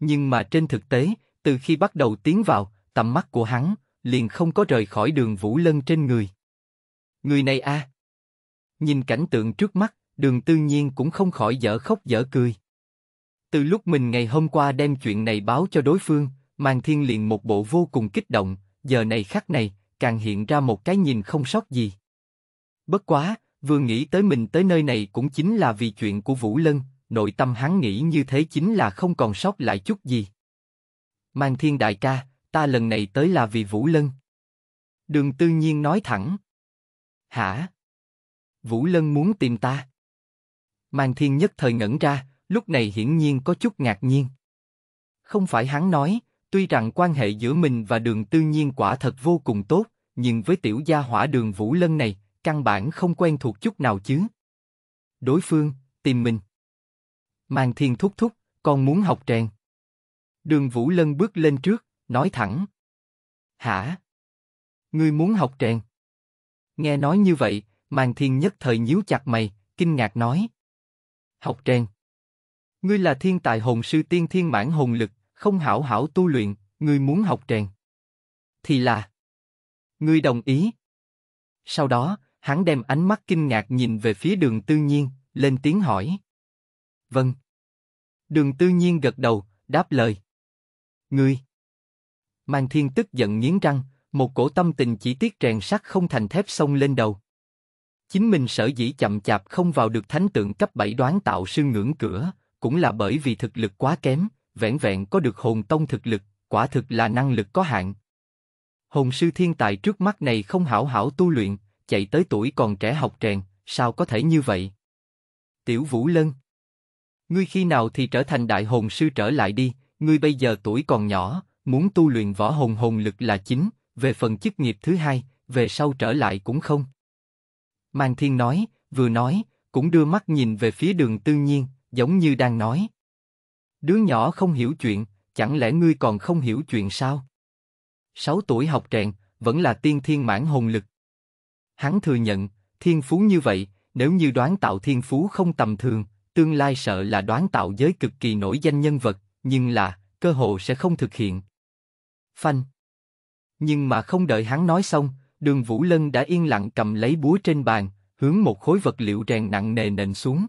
Nhưng mà trên thực tế, từ khi bắt đầu tiến vào, tầm mắt của hắn liền không có rời khỏi đường Vũ Lân trên người. Người này a à. Nhìn cảnh tượng trước mắt, đường tư nhiên cũng không khỏi dở khóc dở cười. Từ lúc mình ngày hôm qua đem chuyện này báo cho đối phương, Mang Thiên liền một bộ vô cùng kích động, giờ này khắc này, càng hiện ra một cái nhìn không sót gì. Bất quá, vừa nghĩ tới mình tới nơi này cũng chính là vì chuyện của Vũ Lân, nội tâm hắn nghĩ như thế chính là không còn sót lại chút gì. Mang thiên đại ca, ta lần này tới là vì Vũ Lân. Đường tư nhiên nói thẳng. Hả? Vũ Lân muốn tìm ta. Mang thiên nhất thời ngẩn ra, lúc này hiển nhiên có chút ngạc nhiên. Không phải hắn nói, tuy rằng quan hệ giữa mình và đường tư nhiên quả thật vô cùng tốt, nhưng với tiểu gia hỏa đường Vũ Lân này, căn bản không quen thuộc chút nào chứ. Đối phương, tìm mình. Mang thiên thúc thúc, con muốn học rèn. Đường Vũ Lân bước lên trước, nói thẳng. Hả? Ngươi muốn học rèn? Nghe nói như vậy, Mang thiên nhất thời nhíu chặt mày, kinh ngạc nói. Học rèn. Ngươi là thiên tài hồn sư tiên thiên mãn hồn lực, không hảo hảo tu luyện, ngươi muốn học rèn. Thì là... Ngươi đồng ý. Sau đó, hắn đem ánh mắt kinh ngạc nhìn về phía đường tư nhiên, lên tiếng hỏi. Vâng. Đường Tư Nhiên gật đầu, đáp lời. Ngươi. Mang Thiên tức giận nghiến răng, một cổ tâm tình chỉ tiết rèn sắt không thành thép sông lên đầu. Chính mình sở dĩ chậm chạp không vào được thánh tượng cấp 7 đoán tạo sư ngưỡng cửa, cũng là bởi vì thực lực quá kém, vẻn vẹn có được hồn tông thực lực, quả thực là năng lực có hạn. Hồn sư thiên tài trước mắt này không hảo hảo tu luyện, chạy tới tuổi còn trẻ học trèn, sao có thể như vậy? Tiểu Vũ Lân ngươi khi nào thì trở thành đại hồn sư trở lại đi, ngươi bây giờ tuổi còn nhỏ, muốn tu luyện võ hồn hồn lực là chính, về phần chức nghiệp thứ hai, về sau trở lại cũng không. Mang Thiên nói, vừa nói, cũng đưa mắt nhìn về phía đường tư nhiên, giống như đang nói. Đứa nhỏ không hiểu chuyện, chẳng lẽ ngươi còn không hiểu chuyện sao? Sáu tuổi học trẹn, vẫn là tiên thiên mãn hồn lực. Hắn thừa nhận, thiên phú như vậy, nếu như đoán tạo thiên phú không tầm thường, tương lai sợ là đoán tạo giới cực kỳ nổi danh nhân vật, nhưng là, cơ hội sẽ không thực hiện. Phanh. Nhưng mà không đợi hắn nói xong, đường Vũ Lân đã yên lặng cầm lấy búa trên bàn, hướng một khối vật liệu rèn nặng nề nền xuống.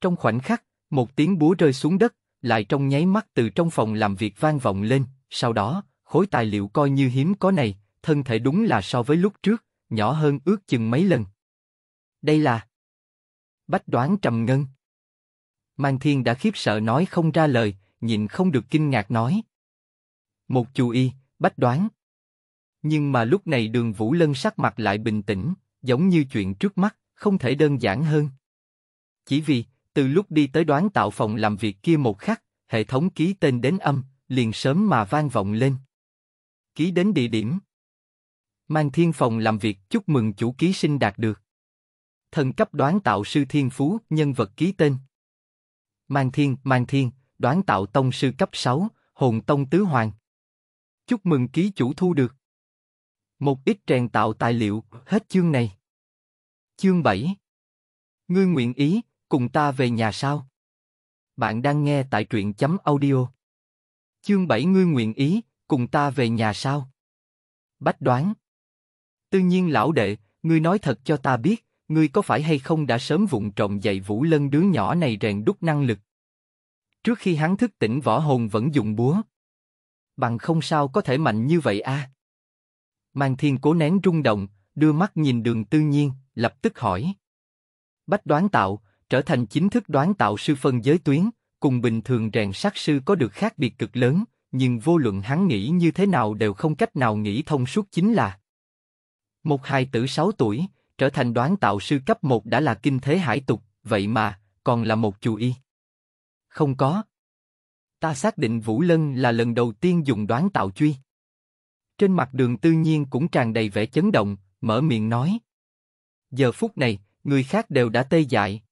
Trong khoảnh khắc, một tiếng búa rơi xuống đất, lại trong nháy mắt từ trong phòng làm việc vang vọng lên, sau đó, khối tài liệu coi như hiếm có này, thân thể đúng là so với lúc trước, nhỏ hơn ước chừng mấy lần. Đây là Bách đoán trầm ngân. Mang Thiên đã khiếp sợ nói không ra lời, nhìn không được kinh ngạc nói. Một chú y, bách đoán. Nhưng mà lúc này đường Vũ Lân sắc mặt lại bình tĩnh, giống như chuyện trước mắt, không thể đơn giản hơn. Chỉ vì, từ lúc đi tới đoán tạo phòng làm việc kia một khắc, hệ thống ký tên đến âm, liền sớm mà vang vọng lên. Ký đến địa điểm. Mang thiên phòng làm việc chúc mừng chủ ký sinh đạt được. Thần cấp đoán tạo sư thiên phú, nhân vật ký tên. Mang Thiên, Mang Thiên, đoán tạo tông sư cấp 6, hồn tông tứ hoàng. Chúc mừng ký chủ thu được. Một ít rèn tạo tài liệu, hết chương này. Chương 7 Ngươi nguyện ý, cùng ta về nhà sao? Bạn đang nghe tại truyện chấm audio. Chương 7 ngươi nguyện ý, cùng ta về nhà sao? Bách đoán. Tự nhiên lão đệ, ngươi nói thật cho ta biết, ngươi có phải hay không đã sớm vụng trộm dạy Vũ Lân đứa nhỏ này rèn đúc năng lực? Trước khi hắn thức tỉnh võ hồn vẫn dùng búa. Bằng không sao có thể mạnh như vậy a? À? thiên cố nén rung động, đưa mắt nhìn đường tư nhiên, lập tức hỏi. Bách đoán tạo, trở thành chính thức đoán tạo sư phân giới tuyến, cùng bình thường rèn sát sư có được khác biệt cực lớn, nhưng vô luận hắn nghĩ như thế nào đều không cách nào nghĩ thông suốt chính là. Một hài tử sáu tuổi, trở thành đoán tạo sư cấp 1 đã là kinh thế hải tục, vậy mà, còn là một chù y. Không có. Ta xác định Vũ Lân là lần đầu tiên dùng đoán tạo truy. Trên mặt đường tự nhiên cũng tràn đầy vẻ chấn động, mở miệng nói. Giờ phút này, người khác đều đã tê dại.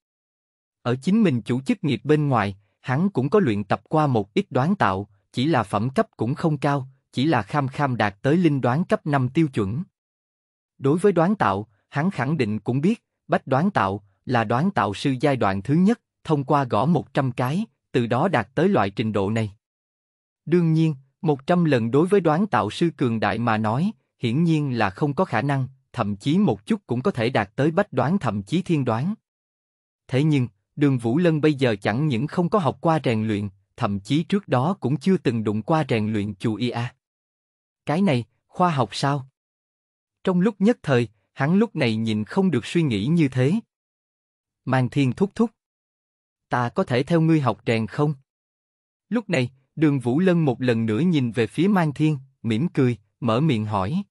Ở chính mình chủ chức nghiệp bên ngoài, hắn cũng có luyện tập qua một ít đoán tạo, chỉ là phẩm cấp cũng không cao, chỉ là kham kham đạt tới linh đoán cấp 5 tiêu chuẩn. Đối với đoán tạo, hắn khẳng định cũng biết, bách đoán tạo là đoán tạo sư giai đoạn thứ nhất, thông qua gõ 100 cái, từ đó đạt tới loại trình độ này. Đương nhiên, 100 lần đối với đoán tạo sư cường đại mà nói, hiển nhiên là không có khả năng, thậm chí một chút cũng có thể đạt tới bách đoán thậm chí thiên đoán. Thế nhưng, đường Vũ Lân bây giờ chẳng những không có học qua rèn luyện, thậm chí trước đó cũng chưa từng đụng qua rèn luyện chù a Cái này, khoa học sao? Trong lúc nhất thời, Hắn lúc này nhìn không được suy nghĩ như thế. Mang thiên thúc thúc. Ta có thể theo ngươi học rèn không? Lúc này, đường Vũ Lân một lần nữa nhìn về phía mang thiên, mỉm cười, mở miệng hỏi.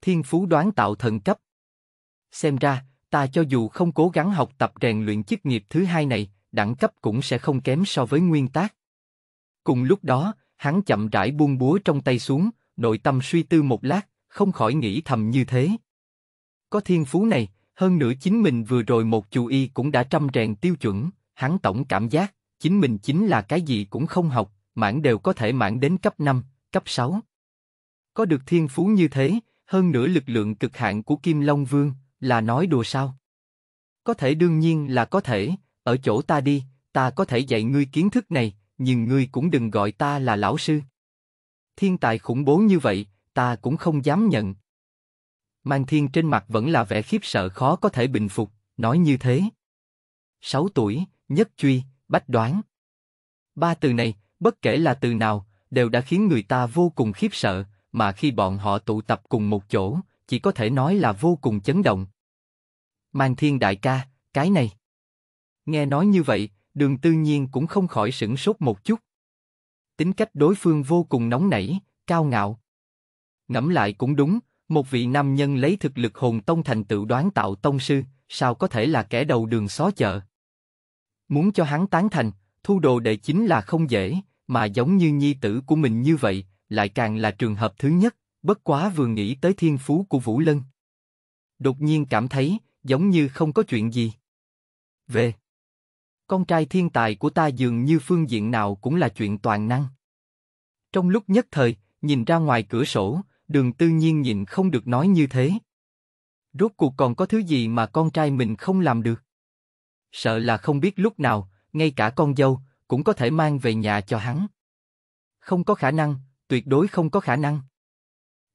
Thiên phú đoán tạo thần cấp. Xem ra, ta cho dù không cố gắng học tập rèn luyện chức nghiệp thứ hai này, đẳng cấp cũng sẽ không kém so với nguyên tác. Cùng lúc đó, hắn chậm rãi buông búa trong tay xuống, nội tâm suy tư một lát, không khỏi nghĩ thầm như thế. Có thiên phú này, hơn nữa chính mình vừa rồi một chú y cũng đã trăm rèn tiêu chuẩn, hắn tổng cảm giác, chính mình chính là cái gì cũng không học, mãn đều có thể mãn đến cấp 5, cấp 6. Có được thiên phú như thế, hơn nữa lực lượng cực hạn của Kim Long Vương, là nói đùa sao? Có thể đương nhiên là có thể, ở chỗ ta đi, ta có thể dạy ngươi kiến thức này, nhưng ngươi cũng đừng gọi ta là lão sư. Thiên tài khủng bố như vậy, ta cũng không dám nhận, Mang Thiên trên mặt vẫn là vẻ khiếp sợ khó có thể bình phục, nói như thế. Sáu tuổi, nhất truy, bách đoán. Ba từ này, bất kể là từ nào, đều đã khiến người ta vô cùng khiếp sợ, mà khi bọn họ tụ tập cùng một chỗ, chỉ có thể nói là vô cùng chấn động. Mang Thiên đại ca, cái này. Nghe nói như vậy, đường tư nhiên cũng không khỏi sửng sốt một chút. Tính cách đối phương vô cùng nóng nảy, cao ngạo. Ngẫm lại cũng đúng, một vị nam nhân lấy thực lực hồn tông thành tựu đoán tạo tông sư, sao có thể là kẻ đầu đường xó chợ? Muốn cho hắn tán thành, thu đồ đệ chính là không dễ, mà giống như nhi tử của mình như vậy, lại càng là trường hợp thứ nhất, bất quá vừa nghĩ tới thiên phú của Vũ Lân. Đột nhiên cảm thấy, giống như không có chuyện gì. Về Con trai thiên tài của ta dường như phương diện nào cũng là chuyện toàn năng. Trong lúc nhất thời, nhìn ra ngoài cửa sổ, đường tư nhiên nhịn không được nói như thế. Rốt cuộc còn có thứ gì mà con trai mình không làm được? Sợ là không biết lúc nào, ngay cả con dâu, cũng có thể mang về nhà cho hắn. Không có khả năng, tuyệt đối không có khả năng.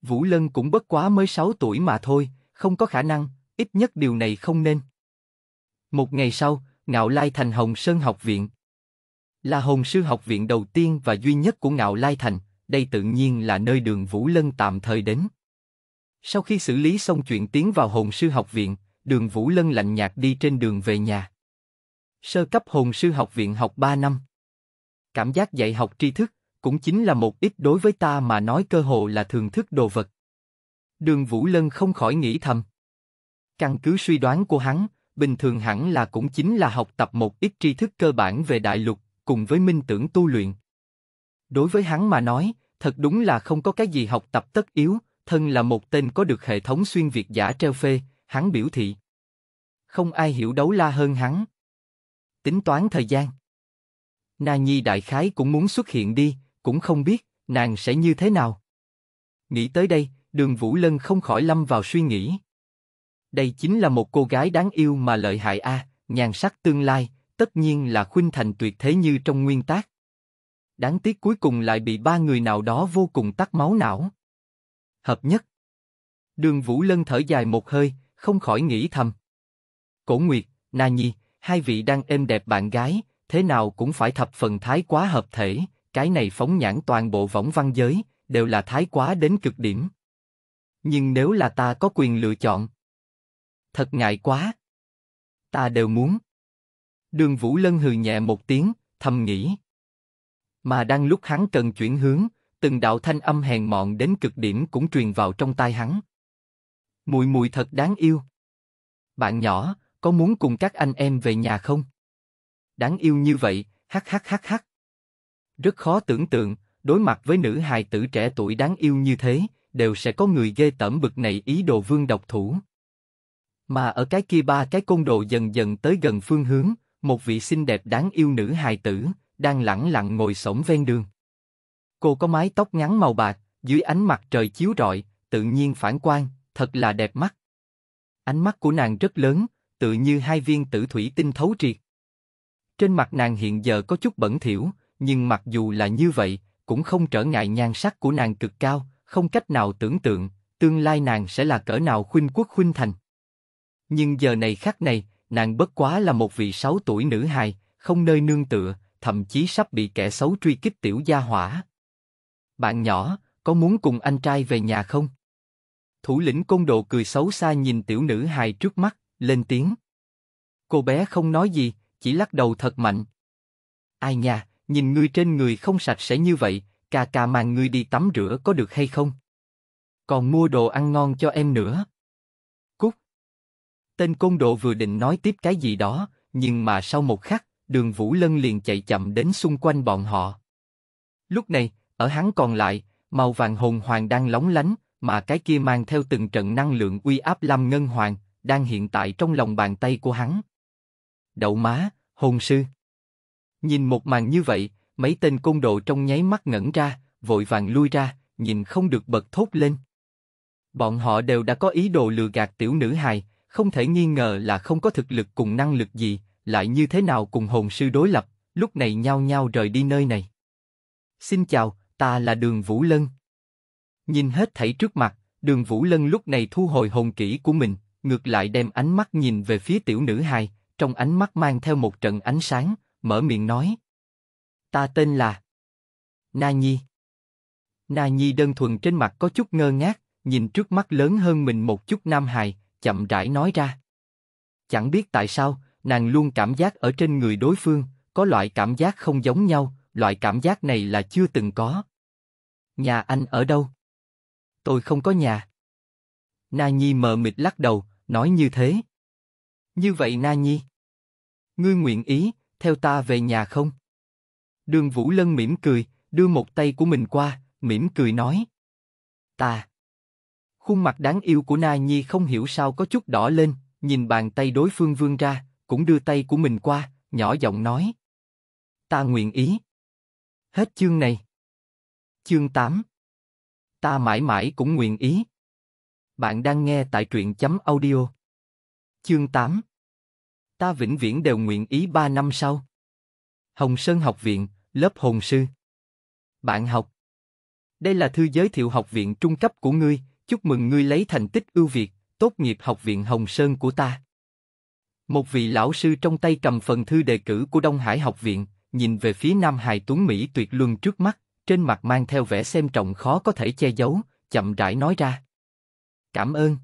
Vũ Lân cũng bất quá mới 6 tuổi mà thôi, không có khả năng, ít nhất điều này không nên. Một ngày sau, Ngạo Lai Thành Hồng Sơn học viện. Là Hồng Sư học viện đầu tiên và duy nhất của Ngạo Lai Thành, đây tự nhiên là nơi đường Vũ Lân tạm thời đến. Sau khi xử lý xong chuyện tiến vào hồn sư học viện, đường Vũ Lân lạnh nhạt đi trên đường về nhà. Sơ cấp hồn sư học viện học 3 năm. Cảm giác dạy học tri thức, cũng chính là một ít đối với ta mà nói cơ hồ là thường thức đồ vật. Đường Vũ Lân không khỏi nghĩ thầm. Căn cứ suy đoán của hắn, bình thường hẳn là cũng chính là học tập một ít tri thức cơ bản về đại lục, cùng với minh tưởng tu luyện. Đối với hắn mà nói, thật đúng là không có cái gì học tập tất yếu, thân là một tên có được hệ thống xuyên việt giả treo phê, hắn biểu thị. Không ai hiểu đấu la hơn hắn. Tính toán thời gian. Na Nhi đại khái cũng muốn xuất hiện đi, cũng không biết nàng sẽ như thế nào. Nghĩ tới đây, đường Vũ Lân không khỏi lâm vào suy nghĩ. Đây chính là một cô gái đáng yêu mà lợi hại a, à, nhàn sắc tương lai, tất nhiên là khuynh thành tuyệt thế như trong nguyên tác. Đáng tiếc cuối cùng lại bị ba người nào đó vô cùng tắc máu não. Hợp nhất. Đường Vũ Lân thở dài một hơi, không khỏi nghĩ thầm. Cổ Nguyệt, Na Nhi, hai vị đang êm đẹp bạn gái, thế nào cũng phải thập phần thái quá hợp thể, cái này phóng nhãn toàn bộ võng văn giới, đều là thái quá đến cực điểm. Nhưng nếu là ta có quyền lựa chọn, thật ngại quá. Ta đều muốn. Đường Vũ Lân hừ nhẹ một tiếng, thầm nghĩ. Mà đang lúc hắn cần chuyển hướng, từng đạo thanh âm hèn mọn đến cực điểm cũng truyền vào trong tai hắn. Mùi mùi thật đáng yêu. Bạn nhỏ, có muốn cùng các anh em về nhà không? Đáng yêu như vậy, hắc hắc hắc hắc. Rất khó tưởng tượng, đối mặt với nữ hài tử trẻ tuổi đáng yêu như thế, đều sẽ có người ghê tởm bực này ý đồ vương độc thủ. Mà ở cái kia ba cái côn đồ dần dần tới gần phương hướng, một vị xinh đẹp đáng yêu nữ hài tử, đang lẳng lặng ngồi sổng ven đường. Cô có mái tóc ngắn màu bạc, dưới ánh mặt trời chiếu rọi, tự nhiên phản quang, thật là đẹp mắt. Ánh mắt của nàng rất lớn, tự như hai viên tử thủy tinh thấu triệt. Trên mặt nàng hiện giờ có chút bẩn thỉu, nhưng mặc dù là như vậy, cũng không trở ngại nhan sắc của nàng cực cao, không cách nào tưởng tượng, tương lai nàng sẽ là cỡ nào khuynh quốc khuynh thành. Nhưng giờ này khác này, nàng bất quá là một vị sáu tuổi nữ hài, không nơi nương tựa, thậm chí sắp bị kẻ xấu truy kích tiểu gia hỏa. Bạn nhỏ, có muốn cùng anh trai về nhà không? Thủ lĩnh côn đồ cười xấu xa nhìn tiểu nữ hài trước mắt, lên tiếng. Cô bé không nói gì, chỉ lắc đầu thật mạnh. Ai nha, nhìn ngươi trên người không sạch sẽ như vậy, cà cà màng ngươi đi tắm rửa có được hay không? Còn mua đồ ăn ngon cho em nữa. Cút. Tên côn đồ vừa định nói tiếp cái gì đó, nhưng mà sau một khắc, Đường Vũ Lân liền chạy chậm đến xung quanh bọn họ. Lúc này, ở hắn còn lại, màu vàng hồn hoàng đang lóng lánh, mà cái kia mang theo từng trận năng lượng uy áp lâm ngân hoàng, đang hiện tại trong lòng bàn tay của hắn. Đậu má, hồn sư. Nhìn một màn như vậy, mấy tên côn đồ trong nháy mắt ngẩn ra, vội vàng lui ra, nhìn không được bật thốt lên. Bọn họ đều đã có ý đồ lừa gạt tiểu nữ hài, không thể nghi ngờ là không có thực lực cùng năng lực gì, lại như thế nào cùng hồn sư đối lập, lúc này nhao nhao rời đi nơi này. Xin chào, ta là Đường Vũ Lân. Nhìn hết thảy trước mặt, Đường Vũ Lân lúc này thu hồi hồn kỹ của mình, ngược lại đem ánh mắt nhìn về phía tiểu nữ hài, trong ánh mắt mang theo một trận ánh sáng, mở miệng nói. Ta tên là Na Nhi. Na Nhi đơn thuần trên mặt có chút ngơ ngác, nhìn trước mắt lớn hơn mình một chút nam hài, chậm rãi nói ra. Chẳng biết tại sao, nàng luôn cảm giác ở trên người đối phương, có loại cảm giác không giống nhau, loại cảm giác này là chưa từng có. Nhà anh ở đâu? Tôi không có nhà. Na Nhi mờ mịt lắc đầu, nói như thế. Như vậy Na Nhi, ngươi nguyện ý theo ta về nhà không? Đường Vũ Lân mỉm cười, đưa một tay của mình qua, mỉm cười nói. Ta. Khuôn mặt đáng yêu của Na Nhi không hiểu sao có chút đỏ lên, nhìn bàn tay đối phương vươn ra, cũng đưa tay của mình qua, nhỏ giọng nói. Ta nguyện ý. Hết chương này. Chương 8 Ta mãi mãi cũng nguyện ý. Bạn đang nghe tại truyện chấm audio. Chương 8 Ta vĩnh viễn đều nguyện ý 3 năm sau. Hồng Sơn Học Viện, lớp hồn sư. Bạn học. Đây là thư giới thiệu học viện trung cấp của ngươi, chúc mừng ngươi lấy thành tích ưu việt, tốt nghiệp học viện Hồng Sơn của ta. Một vị lão sư trong tay cầm phần thư đề cử của Đông Hải học viện, nhìn về phía Nam Hải Tuấn Mỹ tuyệt luân trước mắt, trên mặt mang theo vẻ xem trọng khó có thể che giấu, chậm rãi nói ra. Cảm ơn.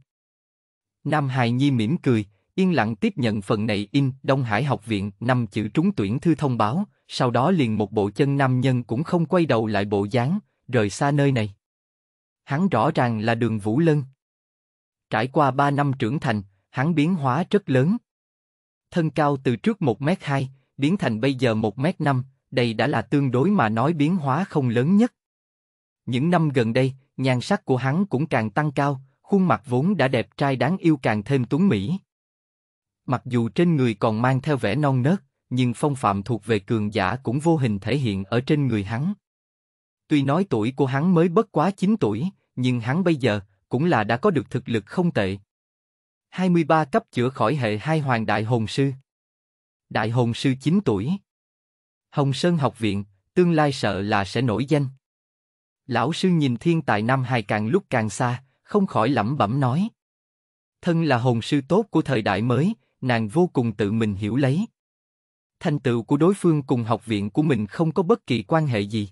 Nam Hải Nhi mỉm cười, yên lặng tiếp nhận phần này in Đông Hải học viện năm chữ trúng tuyển thư thông báo, sau đó liền một bộ chân nam nhân cũng không quay đầu lại bộ dáng, rời xa nơi này. Hắn rõ ràng là đường Vũ Lân. Trải qua ba năm trưởng thành, hắn biến hóa rất lớn thân cao từ trước 1m2, biến thành bây giờ 1m5, đây đã là tương đối mà nói biến hóa không lớn nhất. Những năm gần đây, nhan sắc của hắn cũng càng tăng cao, khuôn mặt vốn đã đẹp trai đáng yêu càng thêm tuấn mỹ. Mặc dù trên người còn mang theo vẻ non nớt, nhưng phong phạm thuộc về cường giả cũng vô hình thể hiện ở trên người hắn. Tuy nói tuổi của hắn mới bất quá 9 tuổi, nhưng hắn bây giờ cũng là đã có được thực lực không tệ. 23 cấp chữa khỏi hệ hai hoàng đại hồn sư. Đại hồn sư 9 tuổi. Hồng Sơn học viện, tương lai sợ là sẽ nổi danh. Lão sư nhìn thiên tài năm Hải càng lúc càng xa, không khỏi lẩm bẩm nói. Thân là hồn sư tốt của thời đại mới, nàng vô cùng tự mình hiểu lấy. Thành tựu của đối phương cùng học viện của mình không có bất kỳ quan hệ gì.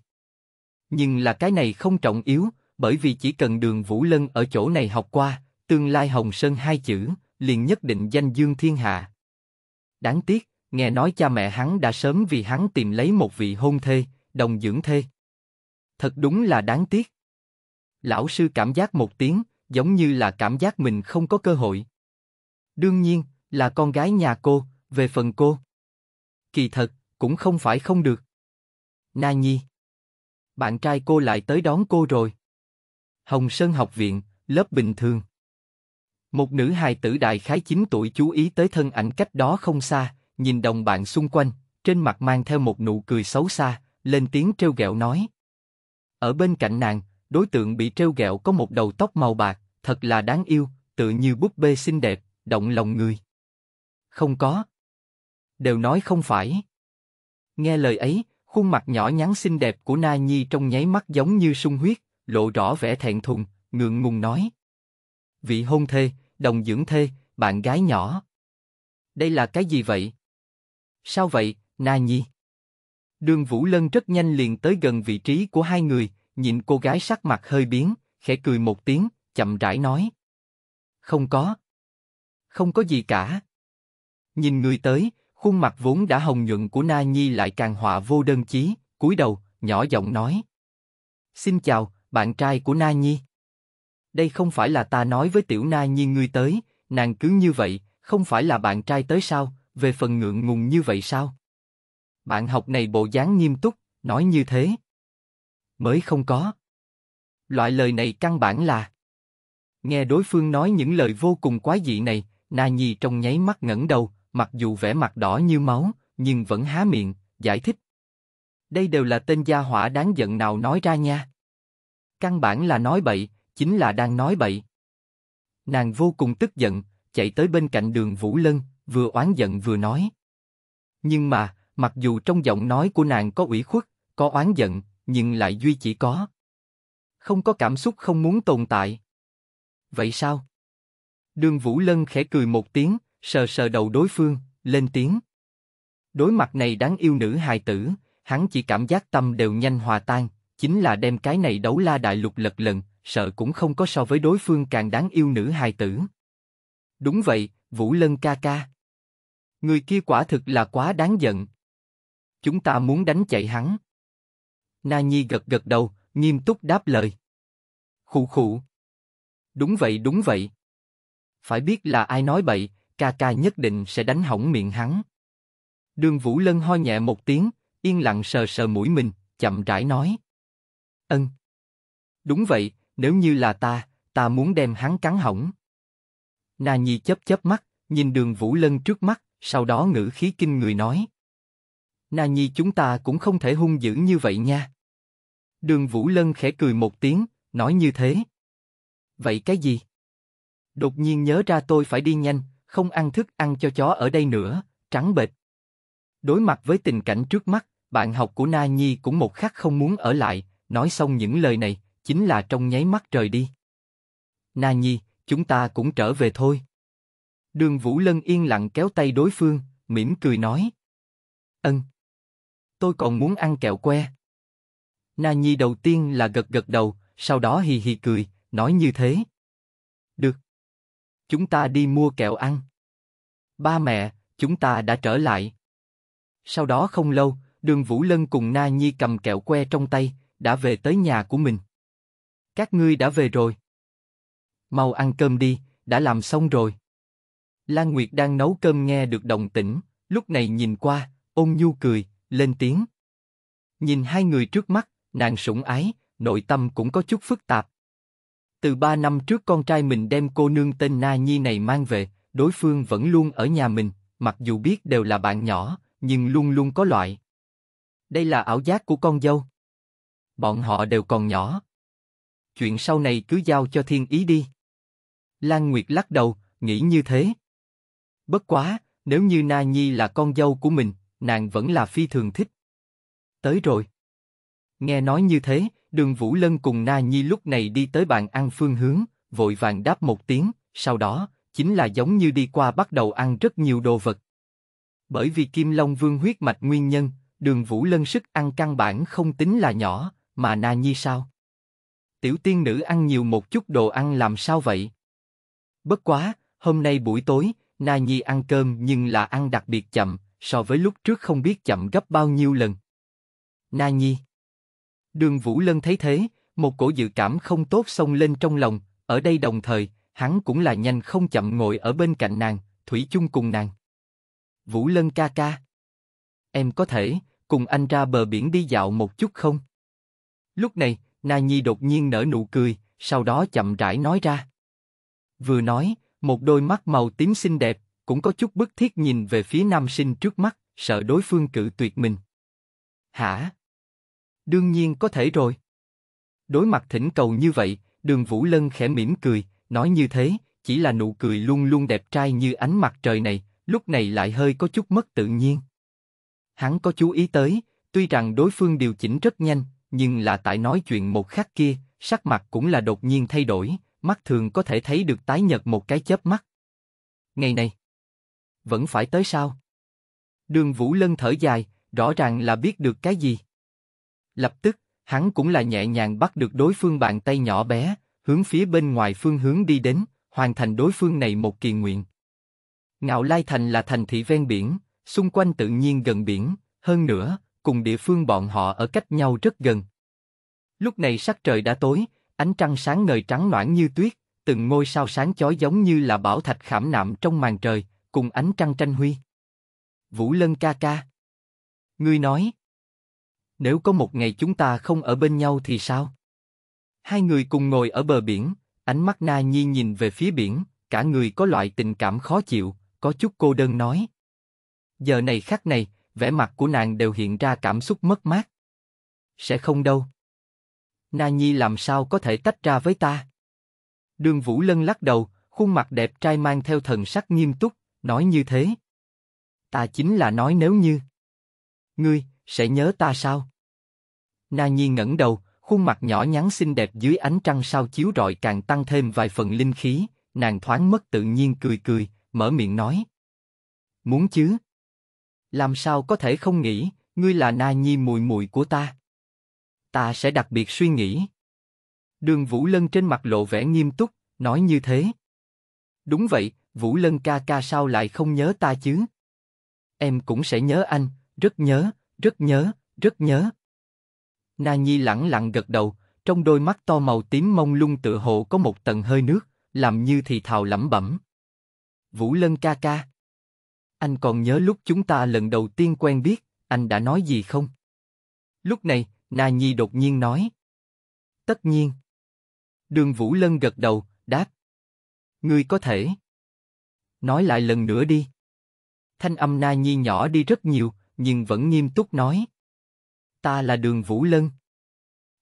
Nhưng là cái này không trọng yếu, bởi vì chỉ cần đường Vũ Lân ở chỗ này học qua, tương lai Hồng Sơn hai chữ, liền nhất định danh dương thiên hạ. Đáng tiếc, nghe nói cha mẹ hắn đã sớm vì hắn tìm lấy một vị hôn thê, đồng dưỡng thê. Thật đúng là đáng tiếc. Lão sư cảm giác một tiếng, giống như là cảm giác mình không có cơ hội. Đương nhiên, là con gái nhà cô, về phần cô. Kỳ thật, cũng không phải không được. Na Nhi. Bạn trai cô lại tới đón cô rồi. Hồng Sơn học viện, lớp bình thường. Một nữ hài tử đại khái 9 tuổi chú ý tới thân ảnh cách đó không xa, nhìn đồng bạn xung quanh, trên mặt mang theo một nụ cười xấu xa, lên tiếng trêu ghẹo nói. Ở bên cạnh nàng, đối tượng bị trêu ghẹo có một đầu tóc màu bạc, thật là đáng yêu, tự như búp bê xinh đẹp, động lòng người. Không có. Đều nói không phải. Nghe lời ấy, khuôn mặt nhỏ nhắn xinh đẹp của Na Nhi trong nháy mắt giống như sung huyết, lộ rõ vẻ thẹn thùng, ngượng ngùng nói. Vị hôn thê, đồng dưỡng thê, bạn gái nhỏ. Đây là cái gì vậy? Sao vậy, Na Nhi? Đường Vũ Lân rất nhanh liền tới gần vị trí của hai người, nhìn cô gái sắc mặt hơi biến, khẽ cười một tiếng, chậm rãi nói. Không có. Không có gì cả. Nhìn người tới, khuôn mặt vốn đã hồng nhuận của Na Nhi lại càng họa vô đơn chí, cúi đầu, nhỏ giọng nói. Xin chào, bạn trai của Na Nhi đây không phải là ta nói với tiểu na nhiên ngươi tới, nàng cứ như vậy, không phải là bạn trai tới sao, về phần ngượng ngùng như vậy sao? Bạn học này bộ dáng nghiêm túc, nói như thế. Mới không có. Loại lời này căn bản là... Nghe đối phương nói những lời vô cùng quái dị này, Na Nhi trong nháy mắt ngẩng đầu, mặc dù vẻ mặt đỏ như máu, nhưng vẫn há miệng, giải thích. Đây đều là tên gia hỏa đáng giận nào nói ra nha. Căn bản là nói bậy, chính là đang nói bậy. Nàng vô cùng tức giận, chạy tới bên cạnh đường Vũ Lân, vừa oán giận vừa nói. Nhưng mà, mặc dù trong giọng nói của nàng có ủy khuất, có oán giận, nhưng lại duy chỉ có. Không có cảm xúc không muốn tồn tại. Vậy sao? Đường Vũ Lân khẽ cười một tiếng, sờ sờ đầu đối phương, lên tiếng. Đối mặt này đáng yêu nữ hài tử, hắn chỉ cảm giác tâm đều nhanh hòa tan, chính là đem cái này đấu la đại lục lật lần, sợ cũng không có so với đối phương càng đáng yêu nữ hài tử. Đúng vậy, Vũ Lân ca ca. Người kia quả thực là quá đáng giận. Chúng ta muốn đánh chạy hắn. Na Nhi gật gật đầu, nghiêm túc đáp lời. Khụ khụ. Đúng vậy đúng vậy. Phải biết là ai nói bậy, ca ca nhất định sẽ đánh hỏng miệng hắn. Đường Vũ Lân ho nhẹ một tiếng, yên lặng sờ sờ mũi mình, chậm rãi nói. Ân. Đúng vậy, nếu như là ta, ta muốn đem hắn cắn hỏng. Na Nhi chớp chớp mắt, nhìn đường Vũ Lân trước mắt, sau đó ngữ khí kinh người nói. Na Nhi chúng ta cũng không thể hung dữ như vậy nha. Đường Vũ Lân khẽ cười một tiếng, nói như thế. Vậy cái gì? Đột nhiên nhớ ra tôi phải đi nhanh, không ăn thức ăn cho chó ở đây nữa, trắng bệch. Đối mặt với tình cảnh trước mắt, bạn học của Na Nhi cũng một khắc không muốn ở lại, nói xong những lời này, chính là trong nháy mắt rời đi. Na Nhi, chúng ta cũng trở về thôi. Đường Vũ Lân yên lặng kéo tay đối phương, mỉm cười nói. Ân. Tôi còn muốn ăn kẹo que. Na Nhi đầu tiên là gật gật đầu, sau đó hì hì cười, nói như thế. Được. Chúng ta đi mua kẹo ăn. Ba mẹ, chúng ta đã trở lại. Sau đó không lâu, đường Vũ Lân cùng Na Nhi cầm kẹo que trong tay, đã về tới nhà của mình. Các ngươi đã về rồi. Mau ăn cơm đi, đã làm xong rồi. Lan Nguyệt đang nấu cơm nghe được động tĩnh, lúc này nhìn qua, ôn nhu cười, lên tiếng. Nhìn hai người trước mắt, nàng sủng ái, nội tâm cũng có chút phức tạp. Từ ba năm trước con trai mình đem cô nương tên Na Nhi này mang về, đối phương vẫn luôn ở nhà mình, mặc dù biết đều là bạn nhỏ, nhưng luôn luôn có loại. Đây là ảo giác của con dâu. Bọn họ đều còn nhỏ chuyện sau này cứ giao cho thiên ý đi. Lan Nguyệt lắc đầu, nghĩ như thế. Bất quá, nếu như Na Nhi là con dâu của mình, nàng vẫn là phi thường thích. Tới rồi. Nghe nói như thế, đường Vũ Lân cùng Na Nhi lúc này đi tới bàn ăn phương hướng, vội vàng đáp một tiếng, sau đó, chính là giống như đi qua bắt đầu ăn rất nhiều đồ vật. Bởi vì Kim Long Vương huyết mạch nguyên nhân, đường Vũ Lân sức ăn căn bản không tính là nhỏ, mà Na Nhi sao? tiểu tiên nữ ăn nhiều một chút đồ ăn làm sao vậy? Bất quá, hôm nay buổi tối, Na Nhi ăn cơm nhưng là ăn đặc biệt chậm, so với lúc trước không biết chậm gấp bao nhiêu lần. Na Nhi Đường Vũ Lân thấy thế, một cổ dự cảm không tốt xông lên trong lòng, ở đây đồng thời, hắn cũng là nhanh không chậm ngồi ở bên cạnh nàng, thủy chung cùng nàng. Vũ Lân ca ca. Em có thể, cùng anh ra bờ biển đi dạo một chút không? Lúc này, Na Nhi đột nhiên nở nụ cười, sau đó chậm rãi nói ra. Vừa nói, một đôi mắt màu tím xinh đẹp, cũng có chút bức thiết nhìn về phía nam sinh trước mắt, sợ đối phương cự tuyệt mình. Hả? Đương nhiên có thể rồi. Đối mặt thỉnh cầu như vậy, đường Vũ Lân khẽ mỉm cười, nói như thế, chỉ là nụ cười luôn luôn đẹp trai như ánh mặt trời này, lúc này lại hơi có chút mất tự nhiên. Hắn có chú ý tới, tuy rằng đối phương điều chỉnh rất nhanh, nhưng là tại nói chuyện một khắc kia, sắc mặt cũng là đột nhiên thay đổi, mắt thường có thể thấy được tái nhật một cái chớp mắt. Ngày này, vẫn phải tới sao? Đường Vũ Lân thở dài, rõ ràng là biết được cái gì. Lập tức, hắn cũng là nhẹ nhàng bắt được đối phương bàn tay nhỏ bé, hướng phía bên ngoài phương hướng đi đến, hoàn thành đối phương này một kỳ nguyện. Ngạo Lai Thành là thành thị ven biển, xung quanh tự nhiên gần biển, hơn nữa, cùng địa phương bọn họ ở cách nhau rất gần. Lúc này sắc trời đã tối, ánh trăng sáng ngời trắng loãng như tuyết, từng ngôi sao sáng chói giống như là bảo thạch khảm nạm trong màn trời, cùng ánh trăng tranh huy. Vũ Lân ca ca. Ngươi nói. Nếu có một ngày chúng ta không ở bên nhau thì sao? Hai người cùng ngồi ở bờ biển, ánh mắt Na Nhi nhìn về phía biển, cả người có loại tình cảm khó chịu, có chút cô đơn nói. Giờ này khắc này, vẻ mặt của nàng đều hiện ra cảm xúc mất mát. Sẽ không đâu. Na Nhi làm sao có thể tách ra với ta? Đường Vũ Lân lắc đầu, khuôn mặt đẹp trai mang theo thần sắc nghiêm túc, nói như thế. Ta chính là nói nếu như. Ngươi, sẽ nhớ ta sao? Na Nhi ngẩng đầu, khuôn mặt nhỏ nhắn xinh đẹp dưới ánh trăng sao chiếu rọi càng tăng thêm vài phần linh khí, nàng thoáng mất tự nhiên cười cười, mở miệng nói. Muốn chứ? làm sao có thể không nghĩ, ngươi là na nhi mùi mùi của ta. Ta sẽ đặc biệt suy nghĩ. Đường Vũ Lân trên mặt lộ vẻ nghiêm túc, nói như thế. Đúng vậy, Vũ Lân ca ca sao lại không nhớ ta chứ? Em cũng sẽ nhớ anh, rất nhớ, rất nhớ, rất nhớ. Na Nhi lẳng lặng gật đầu, trong đôi mắt to màu tím mông lung tựa hồ có một tầng hơi nước, làm như thì thào lẩm bẩm. Vũ Lân ca ca. Anh còn nhớ lúc chúng ta lần đầu tiên quen biết, anh đã nói gì không? Lúc này, Na Nhi đột nhiên nói. Tất nhiên. Đường Vũ Lân gật đầu, đáp. Ngươi có thể. Nói lại lần nữa đi. Thanh âm Na Nhi nhỏ đi rất nhiều, nhưng vẫn nghiêm túc nói. Ta là Đường Vũ Lân.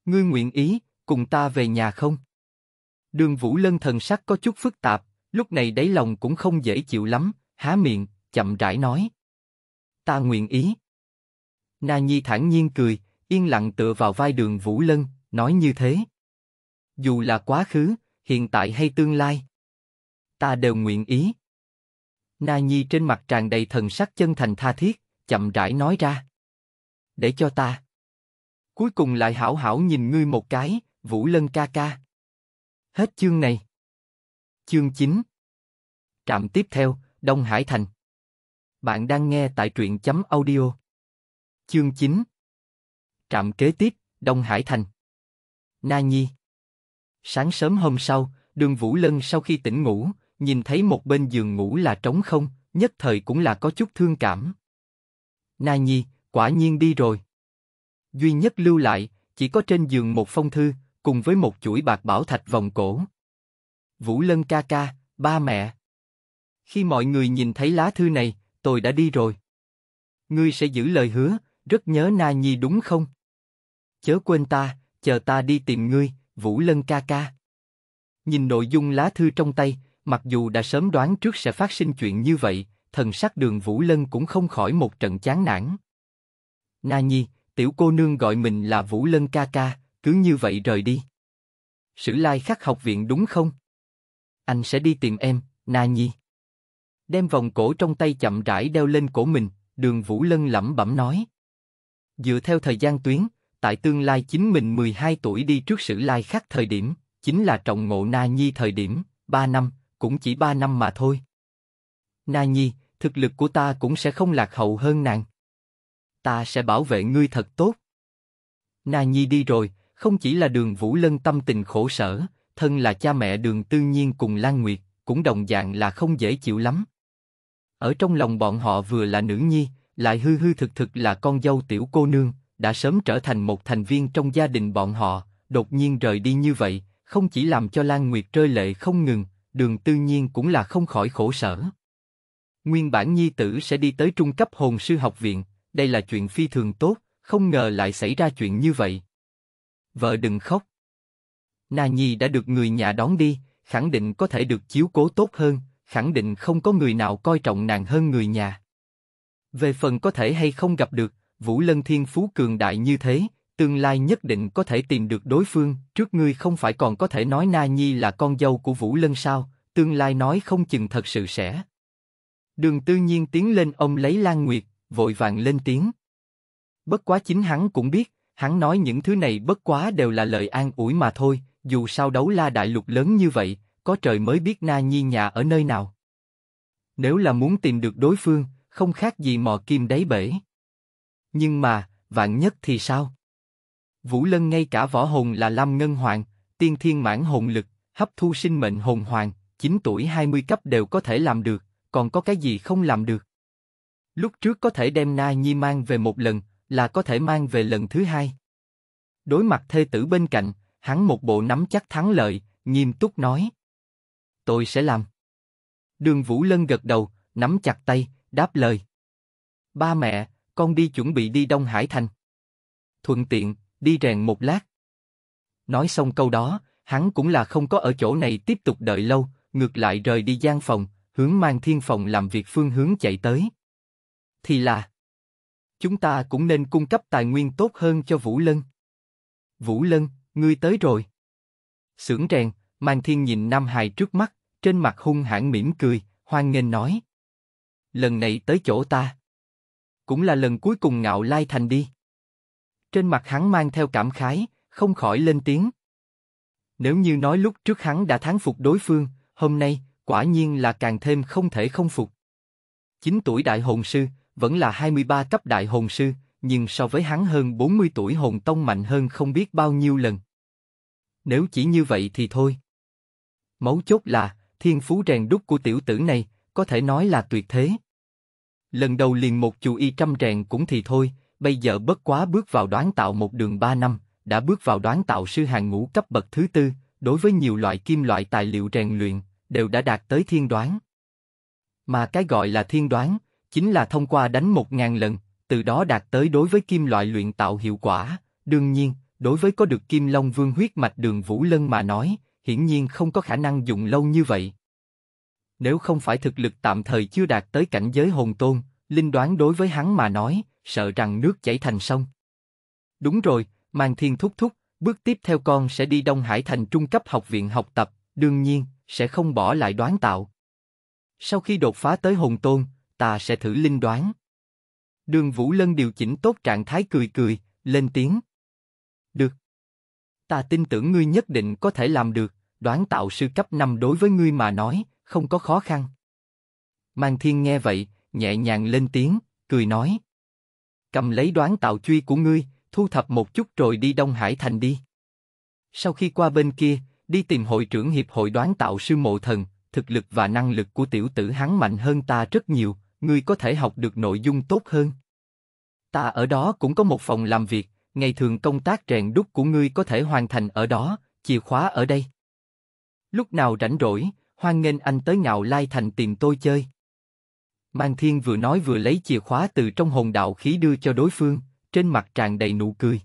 Ngươi nguyện ý, cùng ta về nhà không? Đường Vũ Lân thần sắc có chút phức tạp, lúc này đáy lòng cũng không dễ chịu lắm, há miệng, chậm rãi nói. Ta nguyện ý. Na Nhi thản nhiên cười, yên lặng tựa vào vai đường Vũ Lân, nói như thế. Dù là quá khứ, hiện tại hay tương lai, ta đều nguyện ý. Na Nhi trên mặt tràn đầy thần sắc chân thành tha thiết, chậm rãi nói ra. Để cho ta. Cuối cùng lại hảo hảo nhìn ngươi một cái, Vũ Lân ca ca. Hết chương này. Chương 9 Trạm tiếp theo, Đông Hải Thành bạn đang nghe tại truyện chấm audio. Chương 9 Trạm kế tiếp, Đông Hải Thành Na Nhi Sáng sớm hôm sau, đường Vũ Lân sau khi tỉnh ngủ, nhìn thấy một bên giường ngủ là trống không, nhất thời cũng là có chút thương cảm. Na Nhi, quả nhiên đi rồi. Duy nhất lưu lại, chỉ có trên giường một phong thư, cùng với một chuỗi bạc bảo thạch vòng cổ. Vũ Lân ca ca, ba mẹ. Khi mọi người nhìn thấy lá thư này, tôi đã đi rồi. Ngươi sẽ giữ lời hứa, rất nhớ Na Nhi đúng không? Chớ quên ta, chờ ta đi tìm ngươi, Vũ Lân ca ca. Nhìn nội dung lá thư trong tay, mặc dù đã sớm đoán trước sẽ phát sinh chuyện như vậy, thần sắc đường Vũ Lân cũng không khỏi một trận chán nản. Na Nhi, tiểu cô nương gọi mình là Vũ Lân ca ca, cứ như vậy rời đi. Sử lai khắc học viện đúng không? Anh sẽ đi tìm em, Na Nhi đem vòng cổ trong tay chậm rãi đeo lên cổ mình, đường Vũ Lân lẩm bẩm nói. Dựa theo thời gian tuyến, tại tương lai chính mình 12 tuổi đi trước sử lai khác thời điểm, chính là trọng ngộ Na Nhi thời điểm, 3 năm, cũng chỉ 3 năm mà thôi. Na Nhi, thực lực của ta cũng sẽ không lạc hậu hơn nàng. Ta sẽ bảo vệ ngươi thật tốt. Na Nhi đi rồi, không chỉ là đường Vũ Lân tâm tình khổ sở, thân là cha mẹ đường Tư Nhiên cùng Lan Nguyệt, cũng đồng dạng là không dễ chịu lắm. Ở trong lòng bọn họ vừa là nữ nhi, lại hư hư thực thực là con dâu tiểu cô nương, đã sớm trở thành một thành viên trong gia đình bọn họ, đột nhiên rời đi như vậy, không chỉ làm cho Lan Nguyệt rơi lệ không ngừng, đường tư nhiên cũng là không khỏi khổ sở. Nguyên bản nhi tử sẽ đi tới trung cấp hồn sư học viện, đây là chuyện phi thường tốt, không ngờ lại xảy ra chuyện như vậy. Vợ đừng khóc. Na Nhi đã được người nhà đón đi, khẳng định có thể được chiếu cố tốt hơn, khẳng định không có người nào coi trọng nàng hơn người nhà. Về phần có thể hay không gặp được, Vũ Lân Thiên Phú cường đại như thế, tương lai nhất định có thể tìm được đối phương, trước ngươi không phải còn có thể nói Na Nhi là con dâu của Vũ Lân sao, tương lai nói không chừng thật sự sẽ. Đường tư nhiên tiến lên ông lấy Lan Nguyệt, vội vàng lên tiếng. Bất quá chính hắn cũng biết, hắn nói những thứ này bất quá đều là lời an ủi mà thôi, dù sao đấu la đại lục lớn như vậy, có trời mới biết Na Nhi nhà ở nơi nào. Nếu là muốn tìm được đối phương, không khác gì mò kim đáy bể. Nhưng mà, vạn nhất thì sao? Vũ Lân ngay cả võ hồn là Lam Ngân Hoàng, tiên thiên mãn hồn lực, hấp thu sinh mệnh hồn hoàng, 9 tuổi 20 cấp đều có thể làm được, còn có cái gì không làm được? Lúc trước có thể đem Na Nhi mang về một lần, là có thể mang về lần thứ hai. Đối mặt thê tử bên cạnh, hắn một bộ nắm chắc thắng lợi, nghiêm túc nói tôi sẽ làm. Đường Vũ Lân gật đầu, nắm chặt tay, đáp lời. Ba mẹ, con đi chuẩn bị đi Đông Hải Thành. Thuận tiện, đi rèn một lát. Nói xong câu đó, hắn cũng là không có ở chỗ này tiếp tục đợi lâu, ngược lại rời đi gian phòng, hướng mang thiên phòng làm việc phương hướng chạy tới. Thì là, chúng ta cũng nên cung cấp tài nguyên tốt hơn cho Vũ Lân. Vũ Lân, ngươi tới rồi. Sưởng rèn, mang thiên nhìn Nam Hài trước mắt, trên mặt hung hãn mỉm cười, hoan nghênh nói. Lần này tới chỗ ta. Cũng là lần cuối cùng ngạo lai thành đi. Trên mặt hắn mang theo cảm khái, không khỏi lên tiếng. Nếu như nói lúc trước hắn đã thắng phục đối phương, hôm nay, quả nhiên là càng thêm không thể không phục. 9 tuổi đại hồn sư, vẫn là 23 cấp đại hồn sư, nhưng so với hắn hơn 40 tuổi hồn tông mạnh hơn không biết bao nhiêu lần. Nếu chỉ như vậy thì thôi. Mấu chốt là, thiên phú rèn đúc của tiểu tử này, có thể nói là tuyệt thế. Lần đầu liền một chủ y trăm rèn cũng thì thôi, bây giờ bất quá bước vào đoán tạo một đường ba năm, đã bước vào đoán tạo sư hàng ngũ cấp bậc thứ tư, đối với nhiều loại kim loại tài liệu rèn luyện, đều đã đạt tới thiên đoán. Mà cái gọi là thiên đoán, chính là thông qua đánh một ngàn lần, từ đó đạt tới đối với kim loại luyện tạo hiệu quả. Đương nhiên, đối với có được kim long vương huyết mạch đường Vũ Lân mà nói, hiển nhiên không có khả năng dùng lâu như vậy. Nếu không phải thực lực tạm thời chưa đạt tới cảnh giới hồn tôn, linh đoán đối với hắn mà nói, sợ rằng nước chảy thành sông. Đúng rồi, Mang Thiên thúc thúc, bước tiếp theo con sẽ đi Đông Hải thành trung cấp học viện học tập, đương nhiên, sẽ không bỏ lại đoán tạo. Sau khi đột phá tới hồn tôn, ta sẽ thử linh đoán. Đường Vũ Lân điều chỉnh tốt trạng thái cười cười, lên tiếng. Được. Ta tin tưởng ngươi nhất định có thể làm được đoán tạo sư cấp năm đối với ngươi mà nói, không có khó khăn. Mang thiên nghe vậy, nhẹ nhàng lên tiếng, cười nói. Cầm lấy đoán tạo truy của ngươi, thu thập một chút rồi đi Đông Hải Thành đi. Sau khi qua bên kia, đi tìm hội trưởng hiệp hội đoán tạo sư mộ thần, thực lực và năng lực của tiểu tử hắn mạnh hơn ta rất nhiều, ngươi có thể học được nội dung tốt hơn. Ta ở đó cũng có một phòng làm việc, ngày thường công tác rèn đúc của ngươi có thể hoàn thành ở đó, chìa khóa ở đây. Lúc nào rảnh rỗi, hoan nghênh anh tới ngạo lai thành tìm tôi chơi. Mang Thiên vừa nói vừa lấy chìa khóa từ trong hồn đạo khí đưa cho đối phương, trên mặt tràn đầy nụ cười.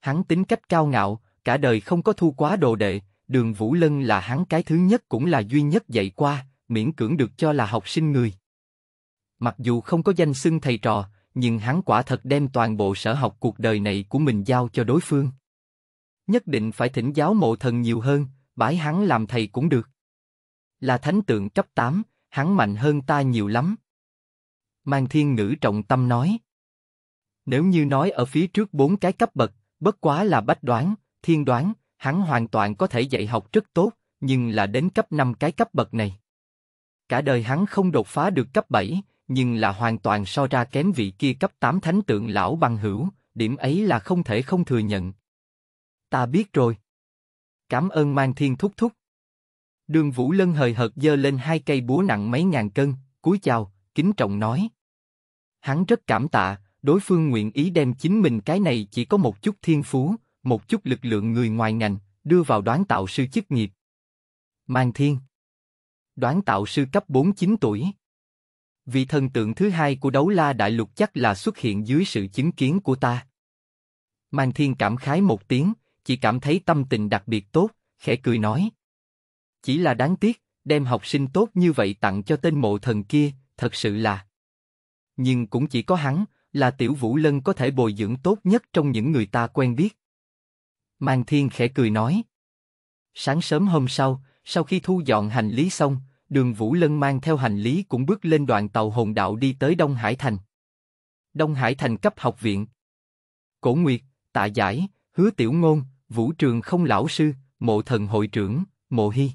Hắn tính cách cao ngạo, cả đời không có thu quá đồ đệ, đường Vũ Lân là hắn cái thứ nhất cũng là duy nhất dạy qua, miễn cưỡng được cho là học sinh người. Mặc dù không có danh xưng thầy trò, nhưng hắn quả thật đem toàn bộ sở học cuộc đời này của mình giao cho đối phương. Nhất định phải thỉnh giáo mộ thần nhiều hơn, bái hắn làm thầy cũng được. Là thánh tượng cấp 8, hắn mạnh hơn ta nhiều lắm. Mang thiên ngữ trọng tâm nói. Nếu như nói ở phía trước bốn cái cấp bậc, bất quá là bách đoán, thiên đoán, hắn hoàn toàn có thể dạy học rất tốt, nhưng là đến cấp 5 cái cấp bậc này. Cả đời hắn không đột phá được cấp 7, nhưng là hoàn toàn so ra kém vị kia cấp 8 thánh tượng lão băng hữu, điểm ấy là không thể không thừa nhận. Ta biết rồi. Cảm ơn mang thiên thúc thúc. Đường Vũ Lân hời hợt dơ lên hai cây búa nặng mấy ngàn cân, cúi chào, kính trọng nói. Hắn rất cảm tạ, đối phương nguyện ý đem chính mình cái này chỉ có một chút thiên phú, một chút lực lượng người ngoài ngành, đưa vào đoán tạo sư chức nghiệp. Mang thiên Đoán tạo sư cấp 49 tuổi Vị thần tượng thứ hai của đấu la đại lục chắc là xuất hiện dưới sự chứng kiến của ta. Mang thiên cảm khái một tiếng, chỉ cảm thấy tâm tình đặc biệt tốt, khẽ cười nói. Chỉ là đáng tiếc, đem học sinh tốt như vậy tặng cho tên mộ thần kia, thật sự là. Nhưng cũng chỉ có hắn, là tiểu vũ lân có thể bồi dưỡng tốt nhất trong những người ta quen biết. Mang thiên khẽ cười nói. Sáng sớm hôm sau, sau khi thu dọn hành lý xong, đường Vũ Lân mang theo hành lý cũng bước lên đoàn tàu hồn đạo đi tới Đông Hải Thành. Đông Hải Thành cấp học viện. Cổ Nguyệt, Tạ Giải, Hứa Tiểu Ngôn, Vũ Trường Không lão sư, Mộ Thần hội trưởng, Mộ Hi.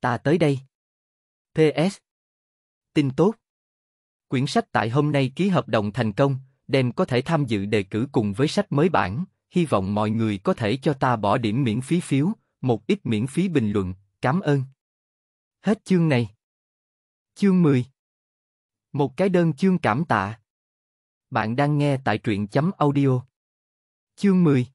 Ta tới đây. PS. Tin tốt. Quyển sách tại hôm nay ký hợp đồng thành công, đem có thể tham dự đề cử cùng với sách mới bản, hy vọng mọi người có thể cho ta bỏ điểm miễn phí phiếu, một ít miễn phí bình luận, cảm ơn. Hết chương này. Chương 10 Một cái đơn chương cảm tạ. Bạn đang nghe tại truyện chấm audio. Chương 10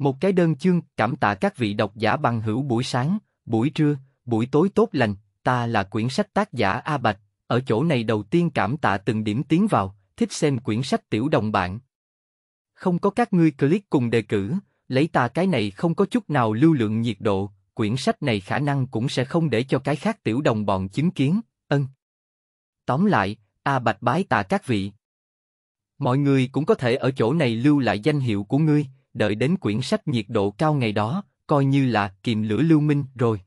một cái đơn chương, cảm tạ các vị độc giả bằng hữu buổi sáng, buổi trưa, buổi tối tốt lành, ta là quyển sách tác giả A Bạch, ở chỗ này đầu tiên cảm tạ từng điểm tiến vào, thích xem quyển sách tiểu đồng bạn. Không có các ngươi click cùng đề cử, lấy ta cái này không có chút nào lưu lượng nhiệt độ, quyển sách này khả năng cũng sẽ không để cho cái khác tiểu đồng bọn chứng kiến, ân. Tóm lại, A Bạch bái tạ các vị. Mọi người cũng có thể ở chỗ này lưu lại danh hiệu của ngươi, đợi đến quyển sách nhiệt độ cao ngày đó, coi như là kiềm lửa lưu minh rồi.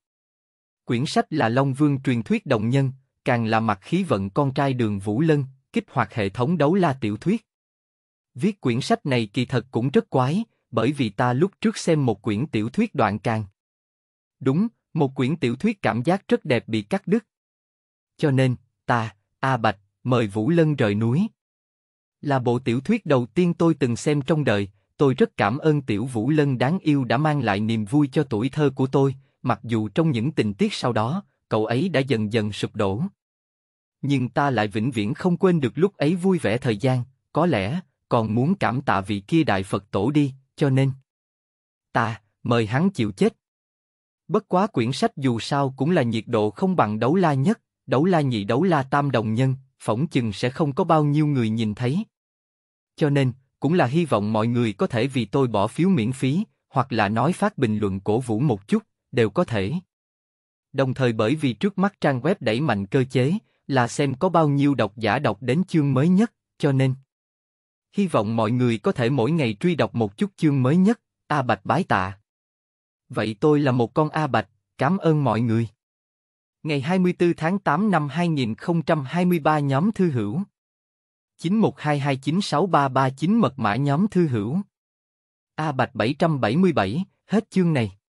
Quyển sách là Long Vương truyền thuyết động nhân, càng là mặt khí vận con trai đường Vũ Lân, kích hoạt hệ thống đấu la tiểu thuyết. Viết quyển sách này kỳ thật cũng rất quái, bởi vì ta lúc trước xem một quyển tiểu thuyết đoạn càng. Đúng, một quyển tiểu thuyết cảm giác rất đẹp bị cắt đứt. Cho nên, ta, A Bạch, mời Vũ Lân rời núi. Là bộ tiểu thuyết đầu tiên tôi từng xem trong đời, tôi rất cảm ơn Tiểu Vũ Lân đáng yêu đã mang lại niềm vui cho tuổi thơ của tôi, mặc dù trong những tình tiết sau đó, cậu ấy đã dần dần sụp đổ. Nhưng ta lại vĩnh viễn không quên được lúc ấy vui vẻ thời gian, có lẽ, còn muốn cảm tạ vị kia đại Phật tổ đi, cho nên. Ta, mời hắn chịu chết. Bất quá quyển sách dù sao cũng là nhiệt độ không bằng đấu la nhất, đấu la nhị đấu la tam đồng nhân, phỏng chừng sẽ không có bao nhiêu người nhìn thấy. Cho nên, cũng là hy vọng mọi người có thể vì tôi bỏ phiếu miễn phí, hoặc là nói phát bình luận cổ vũ một chút, đều có thể. Đồng thời bởi vì trước mắt trang web đẩy mạnh cơ chế, là xem có bao nhiêu độc giả đọc đến chương mới nhất, cho nên hy vọng mọi người có thể mỗi ngày truy đọc một chút chương mới nhất. A Bạch bái tạ. Vậy tôi là một con A Bạch, cảm ơn mọi người. Ngày 24 tháng 8 năm 2023 nhóm thư hữu 912296339 mật mã nhóm thư hữu. A Bạch 777, hết chương này.